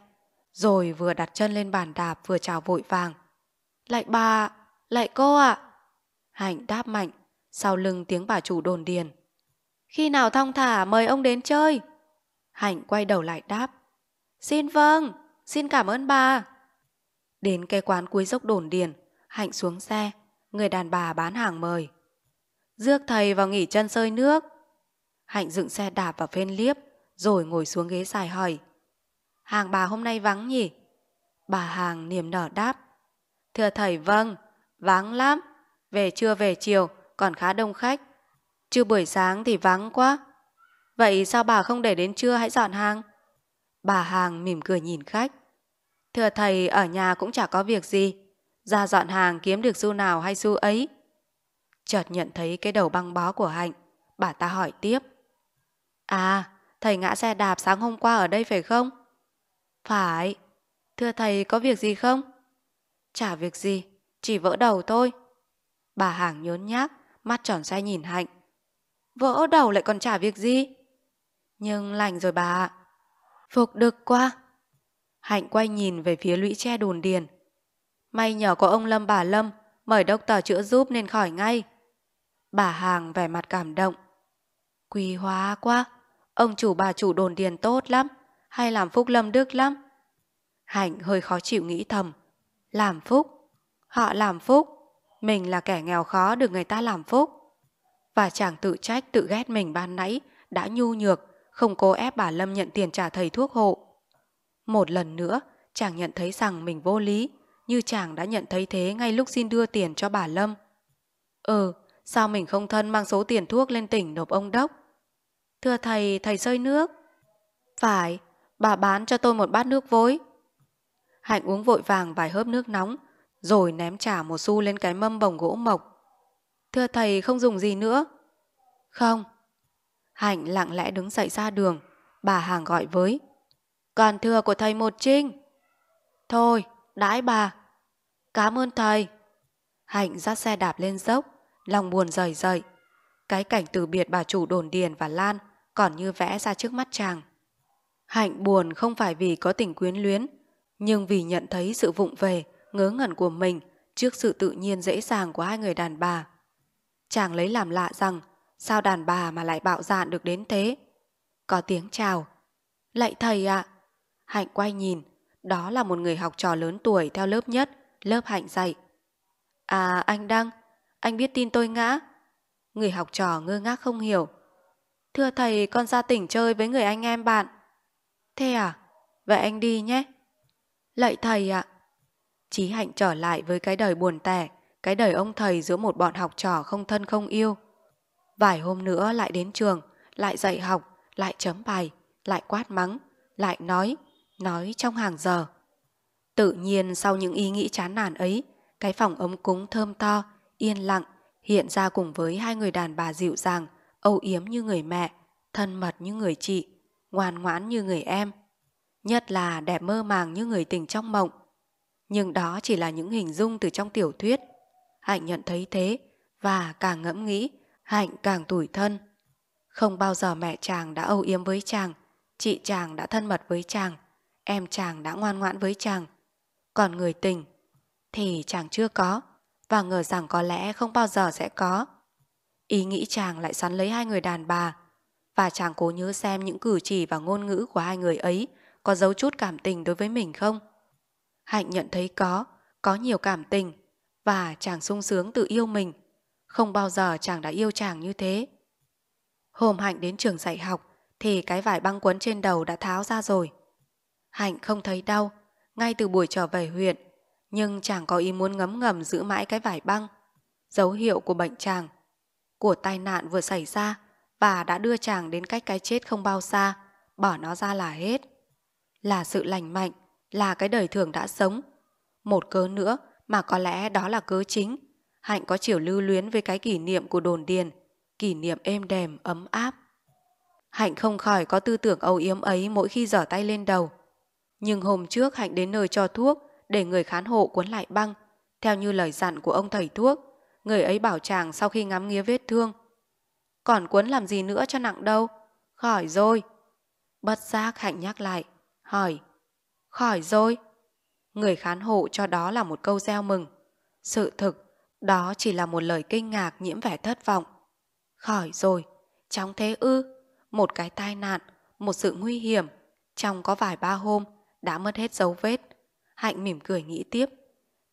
rồi vừa đặt chân lên bàn đạp vừa chào vội vàng. Lại bà, lại cô ạ. À. Hạnh đáp mạnh, sau lưng tiếng bà chủ đồn điền. Khi nào thong thả mời ông đến chơi? Hạnh quay đầu lại đáp. Xin vâng, xin cảm ơn bà. Đến cái quán cuối dốc đồn điền, Hạnh xuống xe, người đàn bà bán hàng mời. Dước thầy vào nghỉ chân sơi nước. Hạnh dựng xe đạp vào phên liếp, rồi ngồi xuống ghế dài hỏi. Hàng bà hôm nay vắng nhỉ? Bà hàng niềm nở đáp. Thưa thầy vâng, vắng lắm, về trưa về chiều còn khá đông khách chứ buổi sáng thì vắng quá. Vậy sao bà không để đến trưa hãy dọn hàng? Bà hàng mỉm cười nhìn khách. Thưa thầy, ở nhà cũng chả có việc gì. Ra dọn hàng kiếm được xu nào hay xu ấy. Chợt nhận thấy cái đầu băng bó của Hạnh, bà ta hỏi tiếp. À, thầy ngã xe đạp sáng hôm qua ở đây phải không? Phải. Thưa thầy, có việc gì không? Chả việc gì, chỉ vỡ đầu thôi. Bà hàng nhốn nhác, mắt tròn xoay nhìn Hạnh. Vỡ đầu lại còn trả việc gì. Nhưng lành rồi bà Phục được qua Hạnh quay nhìn về phía lũy tre đồn điền. May nhờ có ông Lâm bà Lâm mời đốc tờ chữa giúp nên khỏi ngay. Bà Hàng vẻ mặt cảm động. Quý hóa quá. Ông chủ bà chủ đồn điền tốt lắm. Hay làm phúc Lâm Đức lắm. Hạnh hơi khó chịu nghĩ thầm. Làm phúc. Họ làm phúc. Mình là kẻ nghèo khó được người ta làm phúc và chàng tự trách tự ghét mình ban nãy đã nhu nhược, không cố ép bà Lâm nhận tiền trả thầy thuốc hộ. Một lần nữa, chàng nhận thấy rằng mình vô lý, như chàng đã nhận thấy thế ngay lúc xin đưa tiền cho bà Lâm. Ừ, sao mình không thân mang số tiền thuốc lên tỉnh nộp ông đốc? Thưa thầy, thầy rơi nước. Phải, bà bán cho tôi một bát nước vối. Hạnh uống vội vàng vài hớp nước nóng, rồi ném trả một xu lên cái mâm bồng gỗ mộc Thưa thầy không dùng gì nữa. Không. Hạnh lặng lẽ đứng dậy ra đường. Bà hàng gọi với. Còn thừa của thầy một trinh. Thôi, đãi bà. Cảm ơn thầy. Hạnh ra xe đạp lên dốc, lòng buồn rời rời. Cái cảnh từ biệt bà chủ đồn điền và Lan còn như vẽ ra trước mắt chàng. Hạnh buồn không phải vì có tình quyến luyến, nhưng vì nhận thấy sự vụng về, ngớ ngẩn của mình trước sự tự nhiên dễ dàng của hai người đàn bà chàng lấy làm lạ rằng sao đàn bà mà lại bạo dạn được đến thế. Có tiếng chào. Lạy thầy ạ. À. Hạnh quay nhìn, đó là một người học trò lớn tuổi theo lớp nhất, lớp Hạnh dạy. À anh Đăng, anh biết tin tôi ngã. Người học trò ngơ ngác không hiểu. Thưa thầy, con ra tỉnh chơi với người anh em bạn. Thế à? Vậy anh đi nhé. Lạy thầy ạ. À. Chí Hạnh trở lại với cái đời buồn tẻ, cái đời ông thầy giữa một bọn học trò không thân không yêu. Vài hôm nữa lại đến trường, lại dạy học, lại chấm bài, lại quát mắng, lại nói, nói trong hàng giờ. Tự nhiên sau những ý nghĩ chán nản ấy, cái phòng ấm cúng thơm to, yên lặng, hiện ra cùng với hai người đàn bà dịu dàng, âu yếm như người mẹ, thân mật như người chị, ngoan ngoãn như người em. Nhất là đẹp mơ màng như người tình trong mộng. Nhưng đó chỉ là những hình dung từ trong tiểu thuyết – Hạnh nhận thấy thế và càng ngẫm nghĩ, Hạnh càng tủi thân. Không bao giờ mẹ chàng đã âu yếm với chàng, chị chàng đã thân mật với chàng, em chàng đã ngoan ngoãn với chàng. Còn người tình thì chàng chưa có và ngờ rằng có lẽ không bao giờ sẽ có. Ý nghĩ chàng lại xoắn lấy hai người đàn bà và chàng cố nhớ xem những cử chỉ và ngôn ngữ của hai người ấy có giấu chút cảm tình đối với mình không. Hạnh nhận thấy có, có nhiều cảm tình và chàng sung sướng tự yêu mình. Không bao giờ chàng đã yêu chàng như thế. Hôm Hạnh đến trường dạy học thì cái vải băng quấn trên đầu đã tháo ra rồi. Hạnh không thấy đau ngay từ buổi trở về huyện nhưng chàng có ý muốn ngấm ngầm giữ mãi cái vải băng. Dấu hiệu của bệnh chàng, của tai nạn vừa xảy ra và đã đưa chàng đến cách cái chết không bao xa, bỏ nó ra là hết. Là sự lành mạnh, là cái đời thường đã sống. Một cớ nữa mà có lẽ đó là cớ chính. Hạnh có chiều lưu luyến với cái kỷ niệm của đồn điền, kỷ niệm êm đềm, ấm áp. Hạnh không khỏi có tư tưởng âu yếm ấy mỗi khi giở tay lên đầu. Nhưng hôm trước Hạnh đến nơi cho thuốc để người khán hộ cuốn lại băng, theo như lời dặn của ông thầy thuốc, người ấy bảo chàng sau khi ngắm nghía vết thương. Còn cuốn làm gì nữa cho nặng đâu? Khỏi rồi. Bất giác Hạnh nhắc lại, hỏi. Khỏi rồi. Người khán hộ cho đó là một câu gieo mừng. Sự thực, đó chỉ là một lời kinh ngạc nhiễm vẻ thất vọng. Khỏi rồi, chóng thế ư, một cái tai nạn, một sự nguy hiểm, trong có vài ba hôm đã mất hết dấu vết. Hạnh mỉm cười nghĩ tiếp,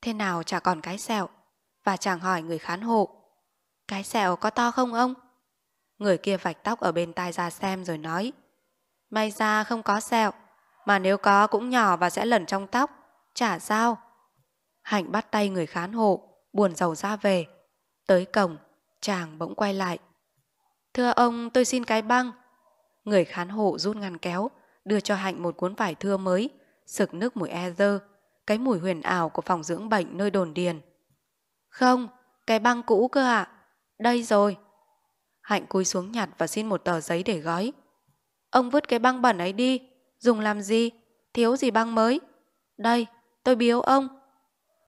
thế nào chả còn cái sẹo, và chàng hỏi người khán hộ, cái sẹo có to không ông? Người kia vạch tóc ở bên tai ra xem rồi nói, may ra không có sẹo, mà nếu có cũng nhỏ và sẽ lẩn trong tóc. Trả sao? Hạnh bắt tay người khán hộ, buồn giàu ra về. Tới cổng, chàng bỗng quay lại. Thưa ông, tôi xin cái băng. Người khán hộ rút ngăn kéo, đưa cho Hạnh một cuốn vải thưa mới, sực nước mùi e dơ, cái mùi huyền ảo của phòng dưỡng bệnh nơi đồn điền. Không, cái băng cũ cơ ạ. À? Đây rồi. Hạnh cúi xuống nhặt và xin một tờ giấy để gói. Ông vứt cái băng bẩn ấy đi. Dùng làm gì? Thiếu gì băng mới? Đây, tôi biếu ông.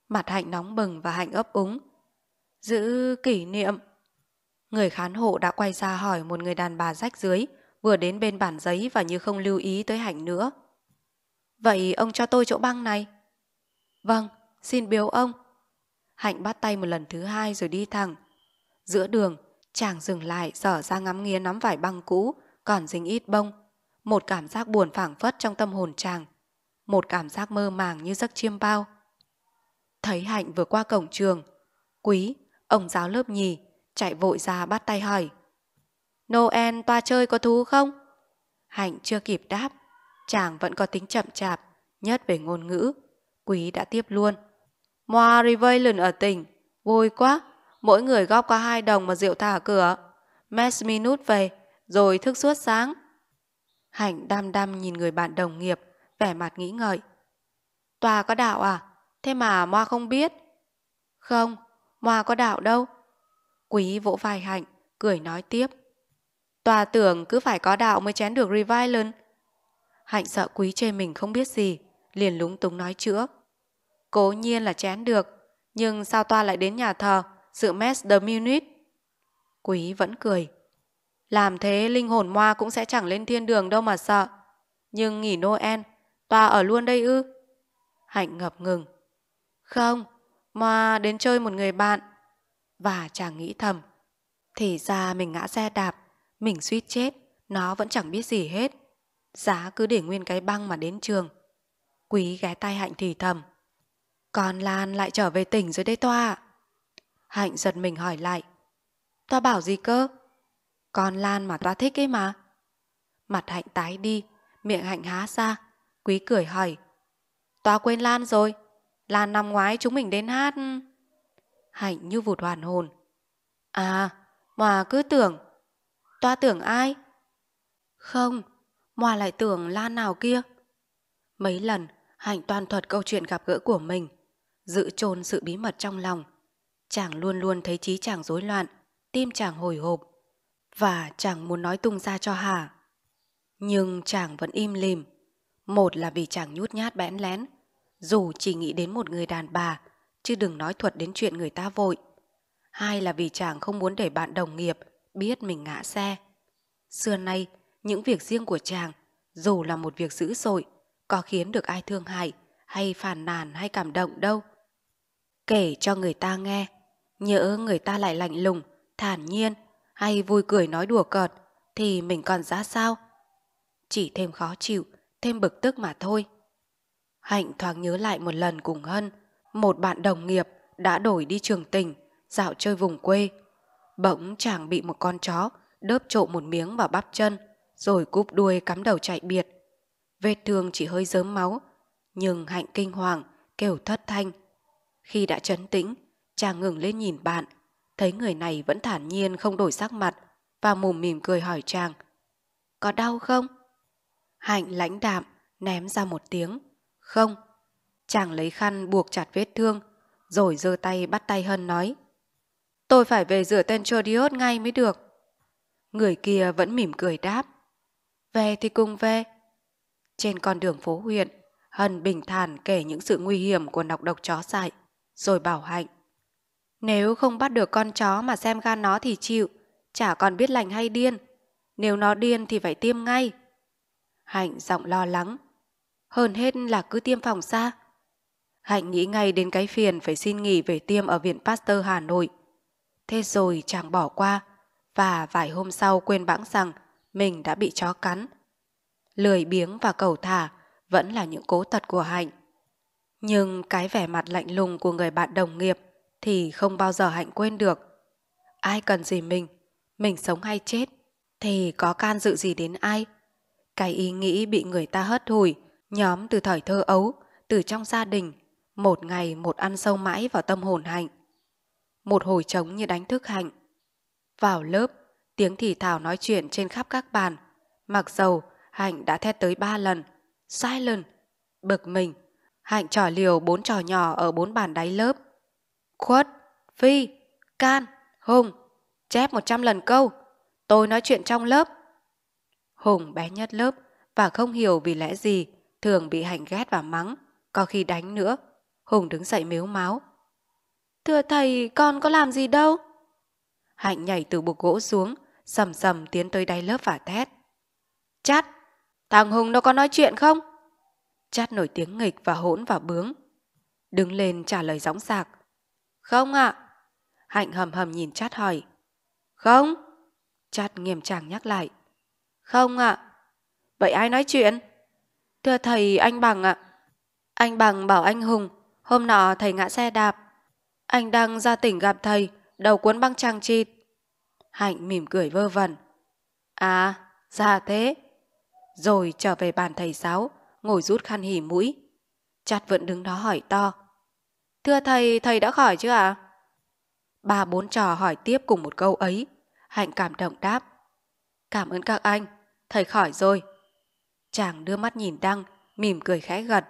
Mặt Hạnh nóng bừng và Hạnh ấp úng. Giữ kỷ niệm. Người khán hộ đã quay ra hỏi một người đàn bà rách dưới, vừa đến bên bản giấy và như không lưu ý tới Hạnh nữa. Vậy ông cho tôi chỗ băng này. Vâng, xin biếu ông. Hạnh bắt tay một lần thứ hai rồi đi thẳng. Giữa đường, chàng dừng lại dở ra ngắm nghía nắm vải băng cũ, còn dính ít bông. Một cảm giác buồn phảng phất trong tâm hồn chàng một cảm giác mơ màng như giấc chiêm bao. Thấy Hạnh vừa qua cổng trường, quý, ông giáo lớp nhì, chạy vội ra bắt tay hỏi. Noel toa chơi có thú không? Hạnh chưa kịp đáp, chàng vẫn có tính chậm chạp, nhất về ngôn ngữ. Quý đã tiếp luôn. Moa Rivalen ở tỉnh, vui quá, mỗi người góp có hai đồng mà rượu thả cửa. Mess minút về, rồi thức suốt sáng. Hạnh đam đam nhìn người bạn đồng nghiệp, vẻ mặt nghĩ ngợi. Tòa có đạo à? Thế mà Moa không biết. Không, Moa có đạo đâu. Quý vỗ vai Hạnh, cười nói tiếp. Tòa tưởng cứ phải có đạo mới chén được revival. Hạnh sợ quý chê mình không biết gì, liền lúng túng nói chữa. Cố nhiên là chén được, nhưng sao toa lại đến nhà thờ, sự mess the minute? Quý vẫn cười. Làm thế linh hồn moa cũng sẽ chẳng lên thiên đường đâu mà sợ. Nhưng nghỉ Noel, Bà ở luôn đây ư? Hạnh ngập ngừng. Không, mà đến chơi một người bạn. Và chàng nghĩ thầm. Thì ra mình ngã xe đạp, mình suýt chết, nó vẫn chẳng biết gì hết. Giá cứ để nguyên cái băng mà đến trường. Quý ghé tay Hạnh thì thầm. Còn Lan lại trở về tỉnh rồi đây Toa Hạnh giật mình hỏi lại. Toa bảo gì cơ? Con Lan mà Toa thích ấy mà. Mặt Hạnh tái đi, miệng Hạnh há ra, Quý cười hỏi Tòa quên Lan rồi Lan năm ngoái chúng mình đến hát Hạnh như vụt hoàn hồn À Mòa cứ tưởng Toa tưởng ai Không Mòa lại tưởng Lan nào kia Mấy lần Hạnh toàn thuật câu chuyện gặp gỡ của mình Giữ trồn sự bí mật trong lòng Chàng luôn luôn thấy trí chàng rối loạn Tim chàng hồi hộp Và chàng muốn nói tung ra cho Hà Nhưng chàng vẫn im lìm một là vì chàng nhút nhát bẽn lén, dù chỉ nghĩ đến một người đàn bà, chứ đừng nói thuật đến chuyện người ta vội. Hai là vì chàng không muốn để bạn đồng nghiệp biết mình ngã xe. Xưa nay, những việc riêng của chàng, dù là một việc dữ dội, có khiến được ai thương hại hay phản nàn hay cảm động đâu. Kể cho người ta nghe, nhỡ người ta lại lạnh lùng, thản nhiên hay vui cười nói đùa cợt thì mình còn ra sao? Chỉ thêm khó chịu thêm bực tức mà thôi. Hạnh thoáng nhớ lại một lần cùng Hân, một bạn đồng nghiệp đã đổi đi trường tỉnh, dạo chơi vùng quê. Bỗng chàng bị một con chó đớp trộm một miếng vào bắp chân, rồi cúp đuôi cắm đầu chạy biệt. Vết thương chỉ hơi dớm máu, nhưng Hạnh kinh hoàng, kêu thất thanh. Khi đã chấn tĩnh, chàng ngừng lên nhìn bạn, thấy người này vẫn thản nhiên không đổi sắc mặt và mồm mỉm cười hỏi chàng. Có đau không? Hạnh lãnh đạm, ném ra một tiếng. Không. Chàng lấy khăn buộc chặt vết thương, rồi giơ tay bắt tay Hân nói. Tôi phải về rửa tên cho Diốt ngay mới được. Người kia vẫn mỉm cười đáp. Về thì cùng về. Trên con đường phố huyện, Hân bình thản kể những sự nguy hiểm của nọc độc chó dại, rồi bảo Hạnh. Nếu không bắt được con chó mà xem gan nó thì chịu, chả còn biết lành hay điên. Nếu nó điên thì phải tiêm ngay. Hạnh giọng lo lắng. Hơn hết là cứ tiêm phòng xa. Hạnh nghĩ ngay đến cái phiền phải xin nghỉ về tiêm ở Viện Pasteur Hà Nội. Thế rồi chàng bỏ qua và vài hôm sau quên bẵng rằng mình đã bị chó cắn. Lười biếng và cầu thả vẫn là những cố tật của Hạnh. Nhưng cái vẻ mặt lạnh lùng của người bạn đồng nghiệp thì không bao giờ Hạnh quên được. Ai cần gì mình, mình sống hay chết thì có can dự gì đến ai. Cái ý nghĩ bị người ta hất hủi, nhóm từ thời thơ ấu, từ trong gia đình, một ngày một ăn sâu mãi vào tâm hồn hạnh. Một hồi trống như đánh thức hạnh. Vào lớp, tiếng thì thào nói chuyện trên khắp các bàn. Mặc dầu, Hạnh đã thét tới ba lần. Sai lần. Bực mình. Hạnh trò liều bốn trò nhỏ ở bốn bàn đáy lớp. Khuất, Phi, Can, Hùng. Chép một trăm lần câu. Tôi nói chuyện trong lớp. Hùng bé nhất lớp và không hiểu vì lẽ gì, thường bị hành ghét và mắng, có khi đánh nữa. Hùng đứng dậy mếu máu. Thưa thầy, con có làm gì đâu? Hạnh nhảy từ bục gỗ xuống, sầm sầm tiến tới đáy lớp và thét. Chát, thằng Hùng nó có nói chuyện không? Chát nổi tiếng nghịch và hỗn và bướng. Đứng lên trả lời gióng sạc. Không ạ. À. Hạnh hầm hầm nhìn chát hỏi. Không. Chát nghiêm trang nhắc lại. Không ạ. Vậy ai nói chuyện? Thưa thầy anh Bằng ạ. Anh Bằng bảo anh Hùng, hôm nọ thầy ngã xe đạp. Anh đang ra tỉnh gặp thầy, đầu cuốn băng trang trịt. Hạnh mỉm cười vơ vẩn. À, ra dạ thế. Rồi trở về bàn thầy giáo, ngồi rút khăn hỉ mũi. Chặt vẫn đứng đó hỏi to. Thưa thầy, thầy đã khỏi chưa ạ? Ba bốn trò hỏi tiếp cùng một câu ấy. Hạnh cảm động đáp. Cảm ơn các anh, thầy khỏi rồi. Chàng đưa mắt nhìn Đăng, mỉm cười khẽ gật.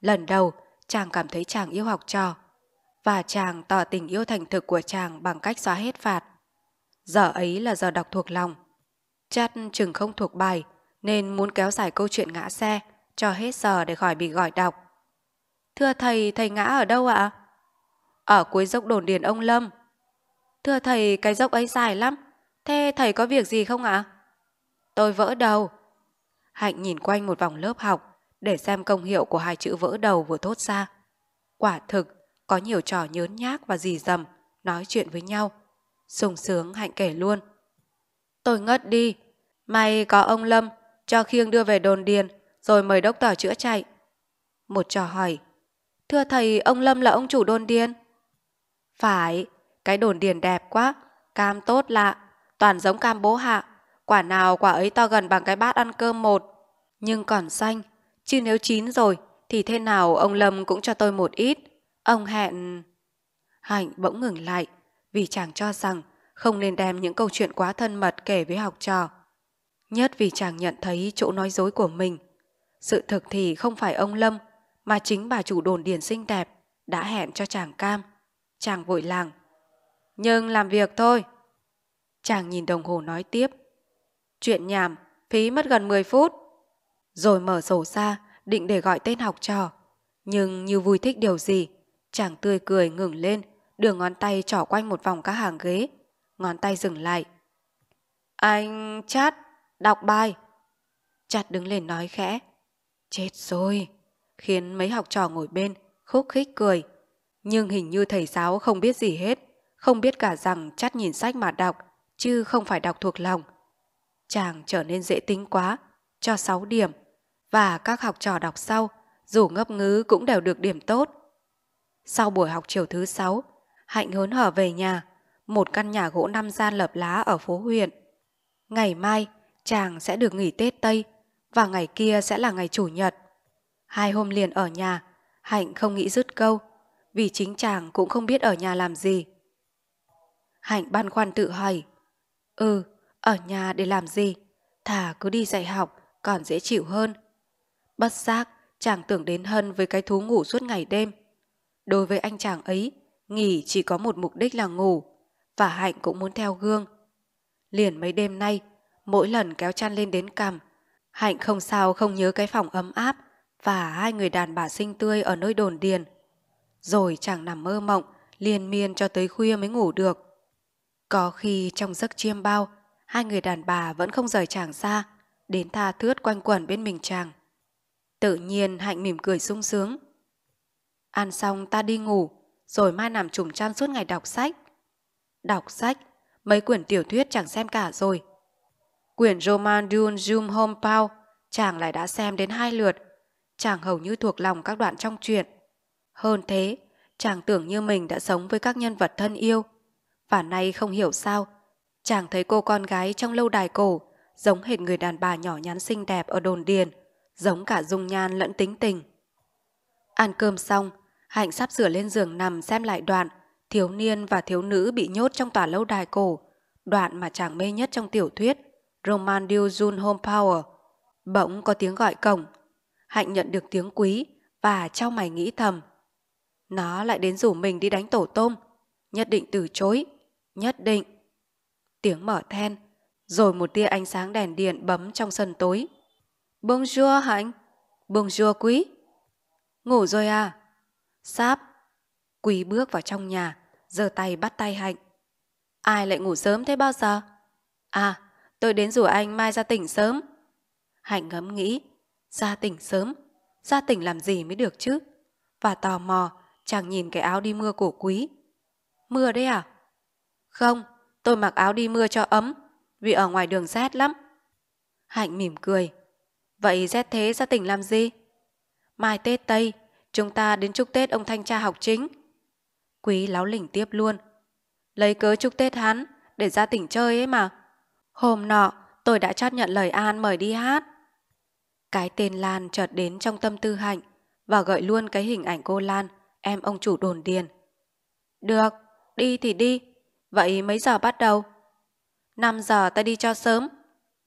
Lần đầu, chàng cảm thấy chàng yêu học trò. Và chàng tỏ tình yêu thành thực của chàng bằng cách xóa hết phạt. Giờ ấy là giờ đọc thuộc lòng. Chắc chừng không thuộc bài, nên muốn kéo dài câu chuyện ngã xe, cho hết giờ để khỏi bị gọi đọc. Thưa thầy, thầy ngã ở đâu ạ? Ở cuối dốc đồn điền ông Lâm. Thưa thầy, cái dốc ấy dài lắm, Thế thầy có việc gì không ạ? Tôi vỡ đầu. Hạnh nhìn quanh một vòng lớp học để xem công hiệu của hai chữ vỡ đầu vừa thốt ra. Quả thực, có nhiều trò nhớn nhác và dì dầm, nói chuyện với nhau. sung sướng Hạnh kể luôn. Tôi ngất đi. May có ông Lâm, cho khiêng đưa về đồn điền, rồi mời đốc tỏ chữa chạy. Một trò hỏi. Thưa thầy, ông Lâm là ông chủ đồn điền? Phải, cái đồn điền đẹp quá, cam tốt lạ, toàn giống cam bố hạ, quả nào quả ấy to gần bằng cái bát ăn cơm một, nhưng còn xanh, chứ nếu chín rồi thì thế nào ông Lâm cũng cho tôi một ít. Ông hẹn... Hạnh bỗng ngừng lại vì chàng cho rằng không nên đem những câu chuyện quá thân mật kể với học trò. Nhất vì chàng nhận thấy chỗ nói dối của mình. Sự thực thì không phải ông Lâm mà chính bà chủ đồn điền xinh đẹp đã hẹn cho chàng cam. Chàng vội làng. Nhưng làm việc thôi. Chàng nhìn đồng hồ nói tiếp. Chuyện nhảm, phí mất gần 10 phút. Rồi mở sổ ra, định để gọi tên học trò. Nhưng như vui thích điều gì, chàng tươi cười ngừng lên, đưa ngón tay trỏ quanh một vòng các hàng ghế. Ngón tay dừng lại. Anh chat, đọc bài. Chặt đứng lên nói khẽ. Chết rồi, khiến mấy học trò ngồi bên, khúc khích cười. Nhưng hình như thầy giáo không biết gì hết, không biết cả rằng chắt nhìn sách mà đọc chứ không phải đọc thuộc lòng. Chàng trở nên dễ tính quá, cho 6 điểm, và các học trò đọc sau, dù ngấp ngứ cũng đều được điểm tốt. Sau buổi học chiều thứ 6, Hạnh hớn hở về nhà, một căn nhà gỗ năm gian lợp lá ở phố huyện. Ngày mai, chàng sẽ được nghỉ Tết Tây, và ngày kia sẽ là ngày Chủ nhật. Hai hôm liền ở nhà, Hạnh không nghĩ dứt câu, vì chính chàng cũng không biết ở nhà làm gì. Hạnh băn khoăn tự hỏi, Ừ, ở nhà để làm gì? Thả cứ đi dạy học, còn dễ chịu hơn. Bất giác, chàng tưởng đến Hân với cái thú ngủ suốt ngày đêm. Đối với anh chàng ấy, nghỉ chỉ có một mục đích là ngủ, và Hạnh cũng muốn theo gương. Liền mấy đêm nay, mỗi lần kéo chăn lên đến cằm, Hạnh không sao không nhớ cái phòng ấm áp và hai người đàn bà xinh tươi ở nơi đồn điền. Rồi chàng nằm mơ mộng, liền miên cho tới khuya mới ngủ được. Có khi trong giấc chiêm bao, hai người đàn bà vẫn không rời chàng xa đến tha thướt quanh quẩn bên mình chàng. Tự nhiên Hạnh mỉm cười sung sướng. Ăn xong ta đi ngủ, rồi mai nằm trùng chăn suốt ngày đọc sách. Đọc sách, mấy quyển tiểu thuyết chẳng xem cả rồi. Quyển Roman Dun Jum Home Pao chàng lại đã xem đến hai lượt. Chàng hầu như thuộc lòng các đoạn trong truyện. Hơn thế, chàng tưởng như mình đã sống với các nhân vật thân yêu – và nay không hiểu sao. Chàng thấy cô con gái trong lâu đài cổ, giống hệt người đàn bà nhỏ nhắn xinh đẹp ở đồn điền, giống cả dung nhan lẫn tính tình. Ăn cơm xong, Hạnh sắp sửa lên giường nằm xem lại đoạn thiếu niên và thiếu nữ bị nhốt trong tòa lâu đài cổ, đoạn mà chàng mê nhất trong tiểu thuyết Roman Diu Jun Home Power. Bỗng có tiếng gọi cổng. Hạnh nhận được tiếng quý và trao mày nghĩ thầm. Nó lại đến rủ mình đi đánh tổ tôm. Nhất định từ chối nhất định. Tiếng mở then, rồi một tia ánh sáng đèn điện bấm trong sân tối. Bonjour hạnh, bonjour quý. Ngủ rồi à? Sáp. Quý bước vào trong nhà, giơ tay bắt tay hạnh. Ai lại ngủ sớm thế bao giờ? À, tôi đến rủ anh mai ra tỉnh sớm. Hạnh ngẫm nghĩ, ra tỉnh sớm, ra tỉnh làm gì mới được chứ? Và tò mò, chàng nhìn cái áo đi mưa của quý. Mưa đấy à? Không, tôi mặc áo đi mưa cho ấm, vì ở ngoài đường rét lắm. Hạnh mỉm cười. Vậy rét thế ra tỉnh làm gì? Mai Tết Tây, chúng ta đến chúc Tết ông thanh tra học chính. Quý láo lỉnh tiếp luôn. Lấy cớ chúc Tết hắn, để ra tỉnh chơi ấy mà. Hôm nọ, tôi đã chấp nhận lời An mời đi hát. Cái tên Lan chợt đến trong tâm tư Hạnh và gợi luôn cái hình ảnh cô Lan, em ông chủ đồn điền. Được, đi thì đi, Vậy mấy giờ bắt đầu? 5 giờ ta đi cho sớm.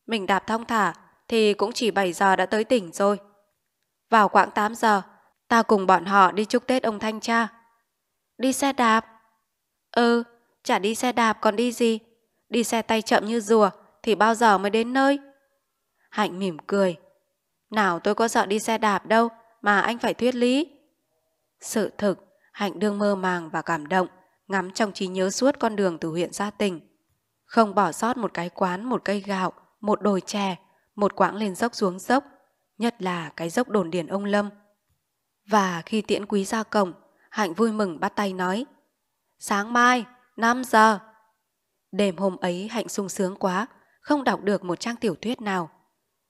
Mình đạp thông thả thì cũng chỉ 7 giờ đã tới tỉnh rồi. Vào khoảng 8 giờ, ta cùng bọn họ đi chúc Tết ông Thanh cha. Đi xe đạp? Ừ, chả đi xe đạp còn đi gì. Đi xe tay chậm như rùa thì bao giờ mới đến nơi? Hạnh mỉm cười. Nào tôi có sợ đi xe đạp đâu mà anh phải thuyết lý. Sự thực, Hạnh đương mơ màng và cảm động ngắm trong trí nhớ suốt con đường từ huyện ra tỉnh. Không bỏ sót một cái quán, một cây gạo, một đồi chè, một quãng lên dốc xuống dốc, nhất là cái dốc đồn điền ông Lâm. Và khi tiễn quý ra cổng, Hạnh vui mừng bắt tay nói Sáng mai, 5 giờ. Đêm hôm ấy Hạnh sung sướng quá, không đọc được một trang tiểu thuyết nào.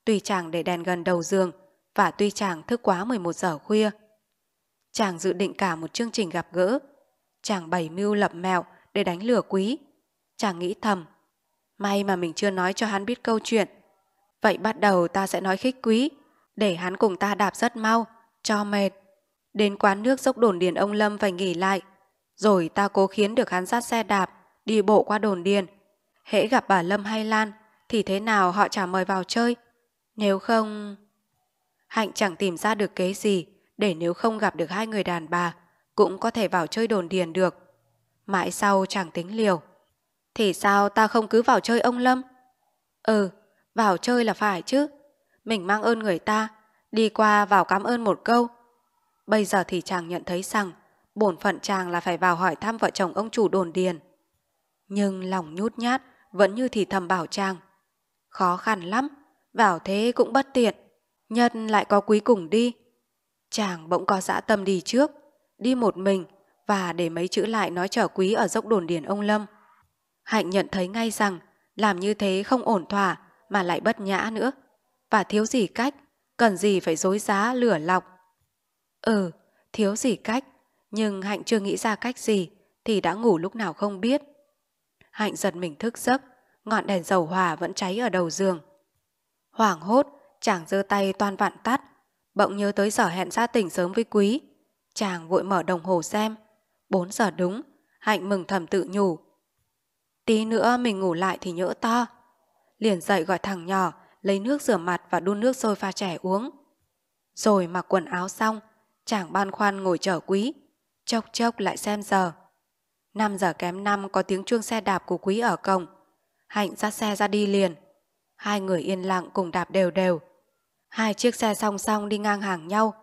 Tuy chàng để đèn gần đầu giường và tuy chàng thức quá 11 giờ khuya. Chàng dự định cả một chương trình gặp gỡ Chàng bày mưu lập mẹo để đánh lừa quý. Chàng nghĩ thầm. May mà mình chưa nói cho hắn biết câu chuyện. Vậy bắt đầu ta sẽ nói khích quý. Để hắn cùng ta đạp rất mau. Cho mệt. Đến quán nước dốc đồn điền ông Lâm phải nghỉ lại. Rồi ta cố khiến được hắn dắt xe đạp. Đi bộ qua đồn điền. Hễ gặp bà Lâm hay Lan thì thế nào họ chả mời vào chơi. Nếu không... Hạnh chẳng tìm ra được kế gì để nếu không gặp được hai người đàn bà cũng có thể vào chơi đồn điền được. Mãi sau chàng tính liều. Thì sao ta không cứ vào chơi ông Lâm? Ừ, vào chơi là phải chứ. Mình mang ơn người ta, đi qua vào cảm ơn một câu. Bây giờ thì chàng nhận thấy rằng bổn phận chàng là phải vào hỏi thăm vợ chồng ông chủ đồn điền. Nhưng lòng nhút nhát vẫn như thì thầm bảo chàng. Khó khăn lắm, vào thế cũng bất tiện, nhân lại có quý cùng đi. Chàng bỗng có dã tâm đi trước đi một mình và để mấy chữ lại nói trở quý ở dốc đồn điền ông Lâm. Hạnh nhận thấy ngay rằng làm như thế không ổn thỏa mà lại bất nhã nữa và thiếu gì cách, cần gì phải dối giá lửa lọc. Ừ, thiếu gì cách, nhưng Hạnh chưa nghĩ ra cách gì thì đã ngủ lúc nào không biết. Hạnh giật mình thức giấc, ngọn đèn dầu hòa vẫn cháy ở đầu giường. Hoảng hốt, chàng giơ tay toan vặn tắt, bỗng nhớ tới sở hẹn ra tỉnh sớm với quý, Chàng vội mở đồng hồ xem. 4 giờ đúng, Hạnh mừng thầm tự nhủ. Tí nữa mình ngủ lại thì nhỡ to. Liền dậy gọi thằng nhỏ, lấy nước rửa mặt và đun nước sôi pha trẻ uống. Rồi mặc quần áo xong, chàng ban khoan ngồi chờ quý, chốc chốc lại xem giờ. 5 giờ kém 5 có tiếng chuông xe đạp của quý ở cổng. Hạnh ra xe ra đi liền. Hai người yên lặng cùng đạp đều đều. Hai chiếc xe song song đi ngang hàng nhau,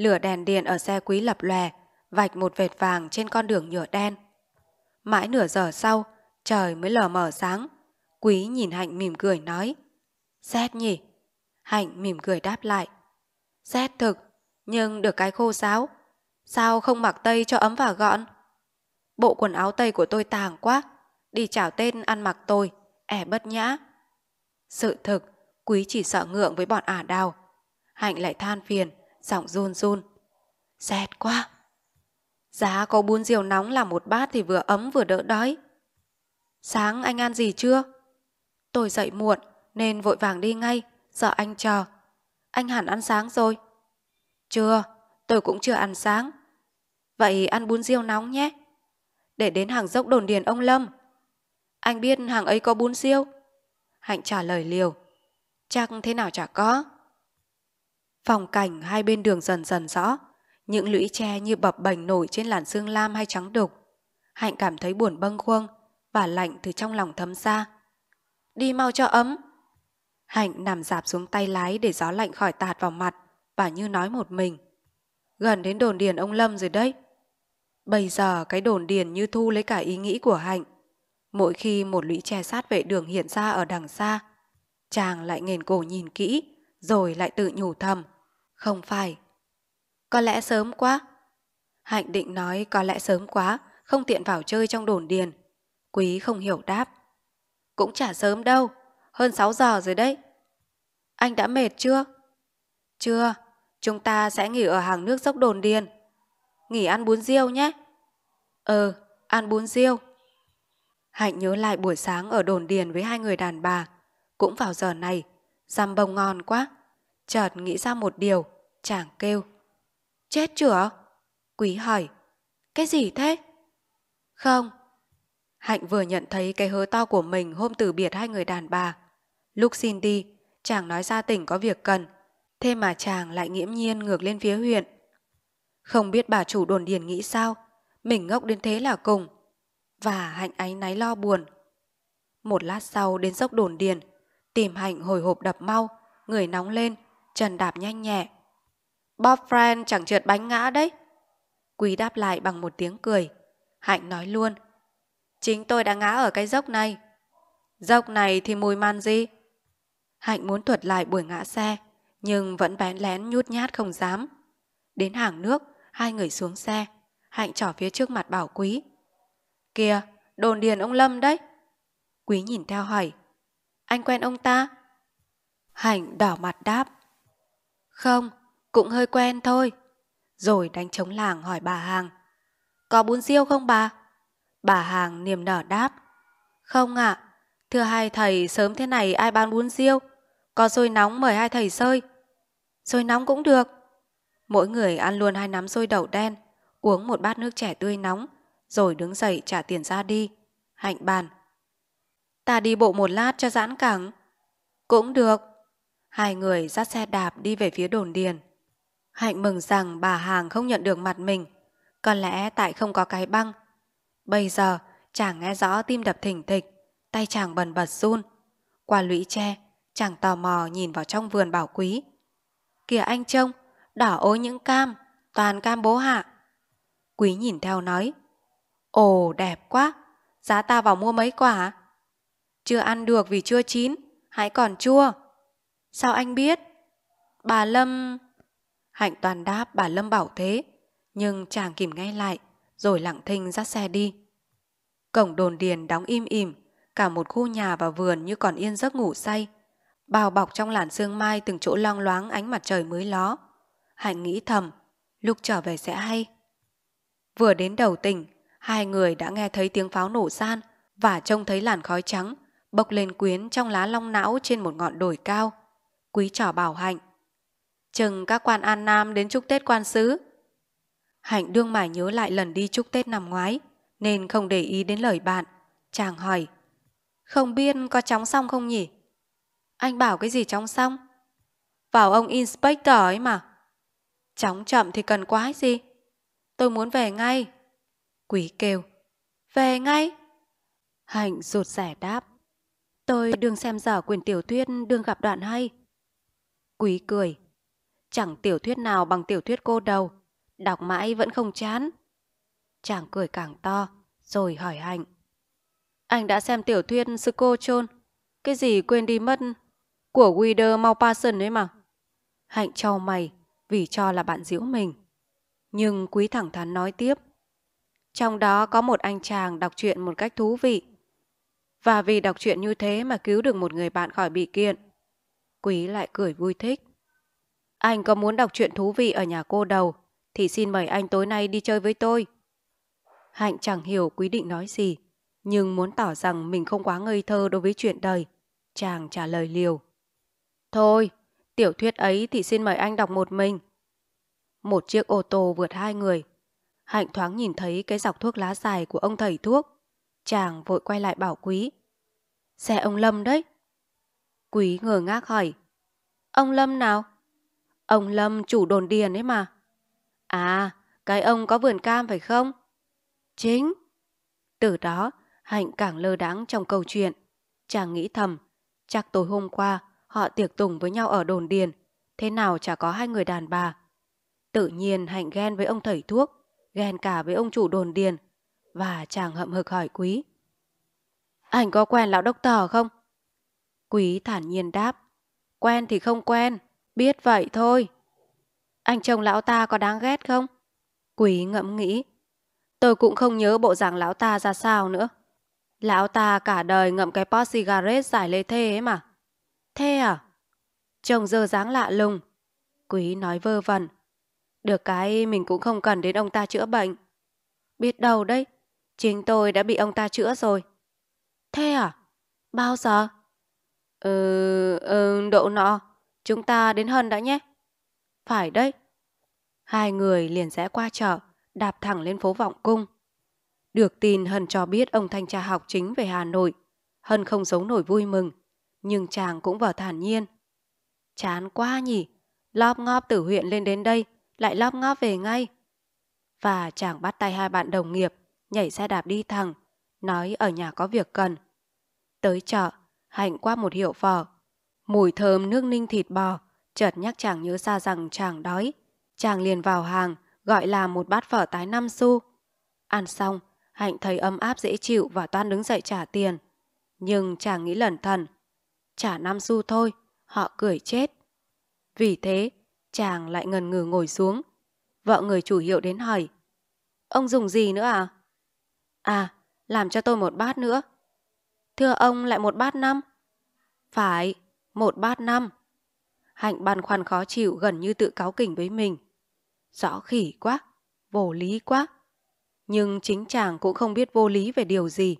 Lửa đèn điện ở xe quý lập lòe, vạch một vệt vàng trên con đường nhựa đen. Mãi nửa giờ sau, trời mới lờ mờ sáng. Quý nhìn Hạnh mỉm cười nói. xét nhỉ? Hạnh mỉm cười đáp lại. xét thực, nhưng được cái khô sáo. Sao không mặc tây cho ấm và gọn? Bộ quần áo tây của tôi tàng quá. Đi chào tên ăn mặc tôi, ẻ bất nhã. Sự thực, quý chỉ sợ ngượng với bọn ả đào. Hạnh lại than phiền giọng run run. Rét quá. Giá có bún rượu nóng là một bát thì vừa ấm vừa đỡ đói. Sáng anh ăn gì chưa? Tôi dậy muộn nên vội vàng đi ngay, sợ anh chờ. Anh hẳn ăn sáng rồi. Chưa, tôi cũng chưa ăn sáng. Vậy ăn bún riêu nóng nhé. Để đến hàng dốc đồn điền ông Lâm. Anh biết hàng ấy có bún riêu. Hạnh trả lời liều. Chắc thế nào chả có. Phòng cảnh hai bên đường dần dần rõ, những lũy tre như bập bềnh nổi trên làn xương lam hay trắng đục. Hạnh cảm thấy buồn bâng khuâng và lạnh từ trong lòng thấm ra. Đi mau cho ấm. Hạnh nằm dạp xuống tay lái để gió lạnh khỏi tạt vào mặt và như nói một mình. Gần đến đồn điền ông Lâm rồi đấy. Bây giờ cái đồn điền như thu lấy cả ý nghĩ của Hạnh. Mỗi khi một lũy tre sát vệ đường hiện ra ở đằng xa, chàng lại nghền cổ nhìn kỹ, rồi lại tự nhủ thầm. Không phải. Có lẽ sớm quá. Hạnh định nói có lẽ sớm quá, không tiện vào chơi trong đồn điền. Quý không hiểu đáp. Cũng chả sớm đâu, hơn 6 giờ rồi đấy. Anh đã mệt chưa? Chưa, chúng ta sẽ nghỉ ở hàng nước dốc đồn điền. Nghỉ ăn bún riêu nhé. Ừ, ăn bún riêu. Hạnh nhớ lại buổi sáng ở đồn điền với hai người đàn bà. Cũng vào giờ này, giam bông ngon quá chợt nghĩ ra một điều, chàng kêu. Chết chửa? Quý hỏi. Cái gì thế? Không. Hạnh vừa nhận thấy cái hớ to của mình hôm từ biệt hai người đàn bà. Lúc xin đi, chàng nói ra tỉnh có việc cần. Thế mà chàng lại nghiễm nhiên ngược lên phía huyện. Không biết bà chủ đồn điền nghĩ sao, mình ngốc đến thế là cùng. Và Hạnh áy náy lo buồn. Một lát sau đến dốc đồn điền, tìm Hạnh hồi hộp đập mau, người nóng lên, chân đạp nhanh nhẹ. Bob Friend chẳng trượt bánh ngã đấy. Quý đáp lại bằng một tiếng cười. Hạnh nói luôn. Chính tôi đã ngã ở cái dốc này. Dốc này thì mùi man gì? Hạnh muốn thuật lại buổi ngã xe, nhưng vẫn bén lén nhút nhát không dám. Đến hàng nước, hai người xuống xe. Hạnh trỏ phía trước mặt bảo quý. Kìa, đồn điền ông Lâm đấy. Quý nhìn theo hỏi. Anh quen ông ta? Hạnh đỏ mặt đáp. Không, cũng hơi quen thôi. Rồi đánh trống làng hỏi bà Hàng. Có bún riêu không bà? Bà Hàng niềm nở đáp. Không ạ, à, thưa hai thầy sớm thế này ai bán bún riêu? Có xôi nóng mời hai thầy sơi. Xôi nóng cũng được. Mỗi người ăn luôn hai nắm xôi đậu đen, uống một bát nước trẻ tươi nóng, rồi đứng dậy trả tiền ra đi. Hạnh bàn. Ta đi bộ một lát cho giãn cẳng. Cũng được. Hai người dắt xe đạp đi về phía đồn điền. Hạnh mừng rằng bà hàng không nhận được mặt mình. Có lẽ tại không có cái băng. Bây giờ chàng nghe rõ tim đập thỉnh thịch. Tay chàng bần bật run. Qua lũy tre chàng tò mò nhìn vào trong vườn bảo quý. Kìa anh trông, đỏ ối những cam, toàn cam bố hạ. Quý nhìn theo nói. Ồ đẹp quá, giá ta vào mua mấy quả? Chưa ăn được vì chưa chín, hãy còn chua. Sao anh biết? Bà Lâm... Hạnh toàn đáp bà Lâm bảo thế, nhưng chàng kìm ngay lại, rồi lặng thinh dắt xe đi. Cổng đồn điền đóng im ỉm, cả một khu nhà và vườn như còn yên giấc ngủ say, bao bọc trong làn sương mai từng chỗ long loáng ánh mặt trời mới ló. Hạnh nghĩ thầm, lúc trở về sẽ hay. Vừa đến đầu tỉnh, hai người đã nghe thấy tiếng pháo nổ san và trông thấy làn khói trắng bốc lên quyến trong lá long não trên một ngọn đồi cao quý trò bảo hạnh. Chừng các quan an nam đến chúc Tết quan sứ. Hạnh đương mải nhớ lại lần đi chúc Tết năm ngoái, nên không để ý đến lời bạn. Chàng hỏi, không biết có chóng xong không nhỉ? Anh bảo cái gì chóng xong? Vào ông inspector ấy mà. Chóng chậm thì cần quái gì? Tôi muốn về ngay. Quý kêu, về ngay. Hạnh rụt rẻ đáp. Tôi đương xem dở quyền tiểu thuyết đương gặp đoạn hay. Quý cười. Chẳng tiểu thuyết nào bằng tiểu thuyết cô đâu Đọc mãi vẫn không chán. Chàng cười càng to, rồi hỏi hạnh. Anh đã xem tiểu thuyết sư cô chôn Cái gì quên đi mất Của Wider Maupassant ấy mà Hạnh cho mày Vì cho là bạn diễu mình Nhưng quý thẳng thắn nói tiếp Trong đó có một anh chàng Đọc truyện một cách thú vị Và vì đọc truyện như thế Mà cứu được một người bạn khỏi bị kiện Quý lại cười vui thích. Anh có muốn đọc chuyện thú vị ở nhà cô đầu thì xin mời anh tối nay đi chơi với tôi. Hạnh chẳng hiểu quý định nói gì nhưng muốn tỏ rằng mình không quá ngây thơ đối với chuyện đời. Chàng trả lời liều. Thôi, tiểu thuyết ấy thì xin mời anh đọc một mình. Một chiếc ô tô vượt hai người. Hạnh thoáng nhìn thấy cái dọc thuốc lá dài của ông thầy thuốc. Chàng vội quay lại bảo quý. Xe ông Lâm đấy. Quý ngờ ngác hỏi. Ông Lâm nào? Ông Lâm chủ đồn điền ấy mà. À, cái ông có vườn cam phải không? Chính. Từ đó, Hạnh càng lơ đáng trong câu chuyện. Chàng nghĩ thầm, chắc tối hôm qua họ tiệc tùng với nhau ở đồn điền, thế nào chả có hai người đàn bà. Tự nhiên Hạnh ghen với ông thầy thuốc, ghen cả với ông chủ đồn điền, và chàng hậm hực hỏi quý. Anh có quen lão đốc tờ không? Quý thản nhiên đáp. Quen thì không quen, biết vậy thôi. Anh chồng lão ta có đáng ghét không? Quý ngẫm nghĩ. Tôi cũng không nhớ bộ dạng lão ta ra sao nữa. Lão ta cả đời ngậm cái pot cigarette giải lê thê ấy mà. Thế à? Chồng dơ dáng lạ lùng. Quý nói vơ vẩn. Được cái mình cũng không cần đến ông ta chữa bệnh. Biết đâu đấy, chính tôi đã bị ông ta chữa rồi. Thế à? Bao giờ? Ừ, ừ, đậu nọ, chúng ta đến Hân đã nhé. Phải đấy. Hai người liền rẽ qua chợ, đạp thẳng lên phố Vọng Cung. Được tin Hân cho biết ông thanh tra học chính về Hà Nội. Hân không giấu nổi vui mừng, nhưng chàng cũng vở thản nhiên. Chán quá nhỉ, lóp ngóp từ huyện lên đến đây, lại lóp ngóp về ngay. Và chàng bắt tay hai bạn đồng nghiệp, nhảy xe đạp đi thẳng, nói ở nhà có việc cần. Tới chợ, Hạnh qua một hiệu phở. Mùi thơm nước ninh thịt bò, chợt nhắc chàng nhớ ra rằng chàng đói. Chàng liền vào hàng, gọi là một bát phở tái năm xu. Ăn xong, Hạnh thấy ấm áp dễ chịu và toan đứng dậy trả tiền. Nhưng chàng nghĩ lẩn thần. Trả năm xu thôi, họ cười chết. Vì thế, chàng lại ngần ngừ ngồi xuống. Vợ người chủ hiệu đến hỏi. Ông dùng gì nữa à? À, làm cho tôi một bát nữa. Thưa ông lại một bát năm? Phải, một bát năm. Hạnh băn khoăn khó chịu gần như tự cáo kỉnh với mình. Rõ khỉ quá, vô lý quá. Nhưng chính chàng cũng không biết vô lý về điều gì.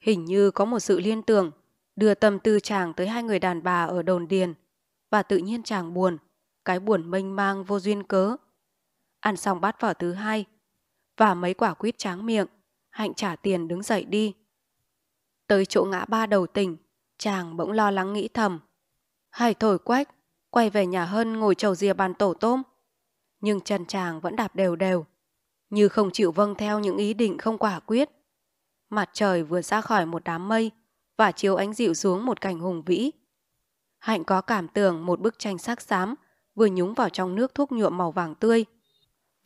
Hình như có một sự liên tưởng đưa tâm tư chàng tới hai người đàn bà ở đồn điền và tự nhiên chàng buồn, cái buồn mênh mang vô duyên cớ. Ăn xong bát phở thứ hai và mấy quả quýt tráng miệng, Hạnh trả tiền đứng dậy đi. Tới chỗ ngã ba đầu tỉnh, chàng bỗng lo lắng nghĩ thầm. hãy thổi quách, quay về nhà hơn ngồi chầu rìa bàn tổ tôm. Nhưng chân chàng vẫn đạp đều đều, như không chịu vâng theo những ý định không quả quyết. Mặt trời vừa ra khỏi một đám mây và chiếu ánh dịu xuống một cảnh hùng vĩ. Hạnh có cảm tưởng một bức tranh sắc xám vừa nhúng vào trong nước thuốc nhuộm màu vàng tươi.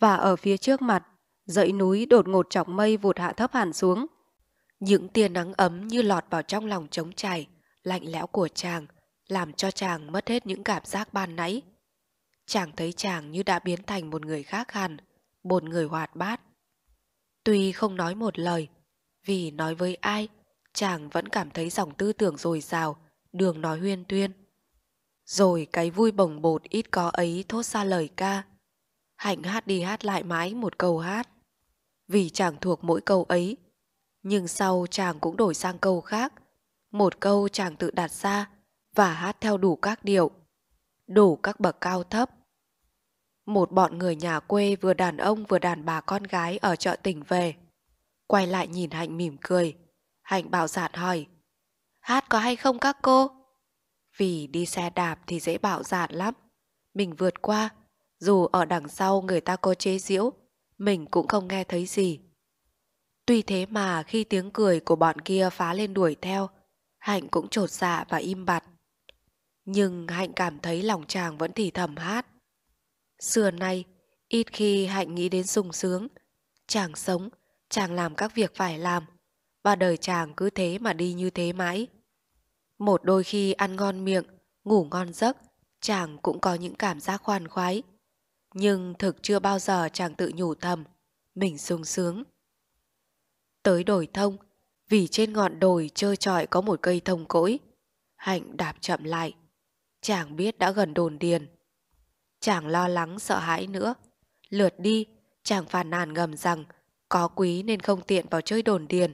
Và ở phía trước mặt, dãy núi đột ngột chọc mây vụt hạ thấp hẳn xuống những tia nắng ấm như lọt vào trong lòng trống trải lạnh lẽo của chàng, làm cho chàng mất hết những cảm giác ban nãy. Chàng thấy chàng như đã biến thành một người khác hẳn, một người hoạt bát. Tuy không nói một lời, vì nói với ai, chàng vẫn cảm thấy dòng tư tưởng dồi dào, đường nói huyên tuyên. Rồi cái vui bồng bột ít có ấy thốt ra lời ca. Hạnh hát đi hát lại mãi một câu hát. Vì chàng thuộc mỗi câu ấy, nhưng sau chàng cũng đổi sang câu khác. Một câu chàng tự đặt ra và hát theo đủ các điệu, đủ các bậc cao thấp. Một bọn người nhà quê vừa đàn ông vừa đàn bà con gái ở chợ tỉnh về. Quay lại nhìn Hạnh mỉm cười. Hạnh bảo giản hỏi. Hát có hay không các cô? Vì đi xe đạp thì dễ bảo giản lắm. Mình vượt qua, dù ở đằng sau người ta có chế giễu, mình cũng không nghe thấy gì. Tuy thế mà khi tiếng cười của bọn kia phá lên đuổi theo, Hạnh cũng trột dạ và im bặt. Nhưng Hạnh cảm thấy lòng chàng vẫn thì thầm hát. Xưa nay, ít khi Hạnh nghĩ đến sung sướng. Chàng sống, chàng làm các việc phải làm, và đời chàng cứ thế mà đi như thế mãi. Một đôi khi ăn ngon miệng, ngủ ngon giấc, chàng cũng có những cảm giác khoan khoái. Nhưng thực chưa bao giờ chàng tự nhủ thầm, mình sung sướng tới đồi thông, vì trên ngọn đồi trơ trọi có một cây thông cỗi. Hạnh đạp chậm lại, chàng biết đã gần đồn điền. Chàng lo lắng sợ hãi nữa. Lượt đi, chàng phàn nàn ngầm rằng có quý nên không tiện vào chơi đồn điền.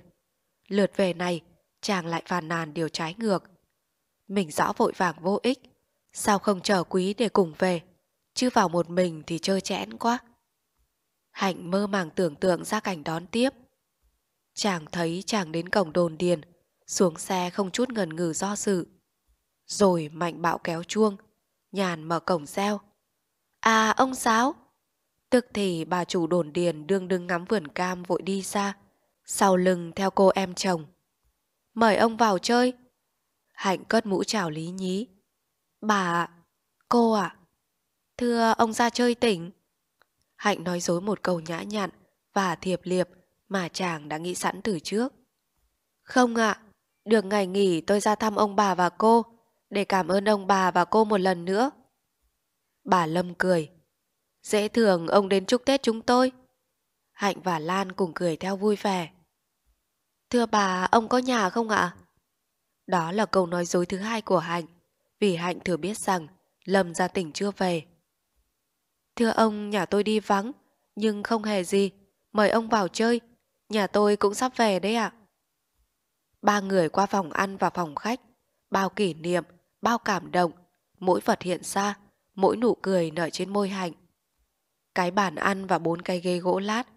Lượt về này, chàng lại phàn nàn điều trái ngược. Mình rõ vội vàng vô ích, sao không chờ quý để cùng về, chứ vào một mình thì chơi chẽn quá. Hạnh mơ màng tưởng tượng ra cảnh đón tiếp, Chàng thấy chàng đến cổng đồn điền, xuống xe không chút ngần ngừ do sự. Rồi mạnh bạo kéo chuông, nhàn mở cổng reo. À ông giáo! Tức thì bà chủ đồn điền đương đương ngắm vườn cam vội đi ra, sau lưng theo cô em chồng. Mời ông vào chơi. Hạnh cất mũ chào lý nhí. Bà Cô ạ. À? Thưa ông ra chơi tỉnh. Hạnh nói dối một câu nhã nhặn và thiệp liệp mà chàng đã nghĩ sẵn từ trước. Không ạ, được ngày nghỉ tôi ra thăm ông bà và cô, để cảm ơn ông bà và cô một lần nữa. Bà Lâm cười. Dễ thường ông đến chúc Tết chúng tôi. Hạnh và Lan cùng cười theo vui vẻ. Thưa bà, ông có nhà không ạ? Đó là câu nói dối thứ hai của Hạnh, vì Hạnh thừa biết rằng Lâm ra tỉnh chưa về. Thưa ông, nhà tôi đi vắng, nhưng không hề gì. Mời ông vào chơi, Nhà tôi cũng sắp về đấy ạ. Ba người qua phòng ăn và phòng khách, bao kỷ niệm, bao cảm động, mỗi vật hiện ra, mỗi nụ cười nở trên môi hạnh. Cái bàn ăn và bốn cây ghế gỗ lát,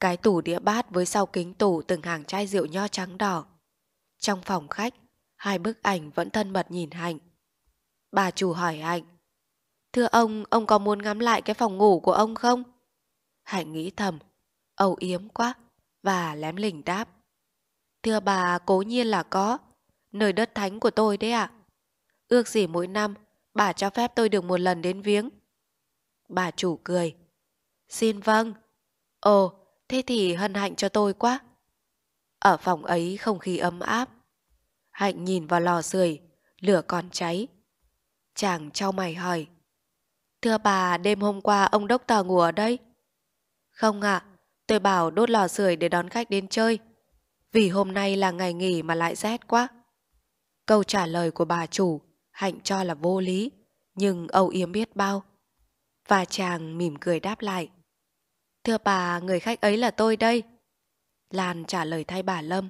cái tủ đĩa bát với sau kính tủ từng hàng chai rượu nho trắng đỏ. Trong phòng khách, hai bức ảnh vẫn thân mật nhìn Hạnh. Bà chủ hỏi Hạnh, Thưa ông, ông có muốn ngắm lại cái phòng ngủ của ông không? Hạnh nghĩ thầm, âu yếm quá, và lém lỉnh đáp. Thưa bà, cố nhiên là có, nơi đất thánh của tôi đấy ạ. À? Ước gì mỗi năm, bà cho phép tôi được một lần đến viếng. Bà chủ cười. Xin vâng. Ồ, thế thì hân hạnh cho tôi quá. Ở phòng ấy không khí ấm áp. Hạnh nhìn vào lò sưởi, lửa còn cháy. Chàng trao mày hỏi. Thưa bà, đêm hôm qua ông đốc tờ ngủ ở đây? Không ạ, à, Tôi bảo đốt lò sưởi để đón khách đến chơi. Vì hôm nay là ngày nghỉ mà lại rét quá. Câu trả lời của bà chủ, Hạnh cho là vô lý, nhưng Âu Yếm biết bao. Và chàng mỉm cười đáp lại. Thưa bà, người khách ấy là tôi đây. Lan trả lời thay bà Lâm.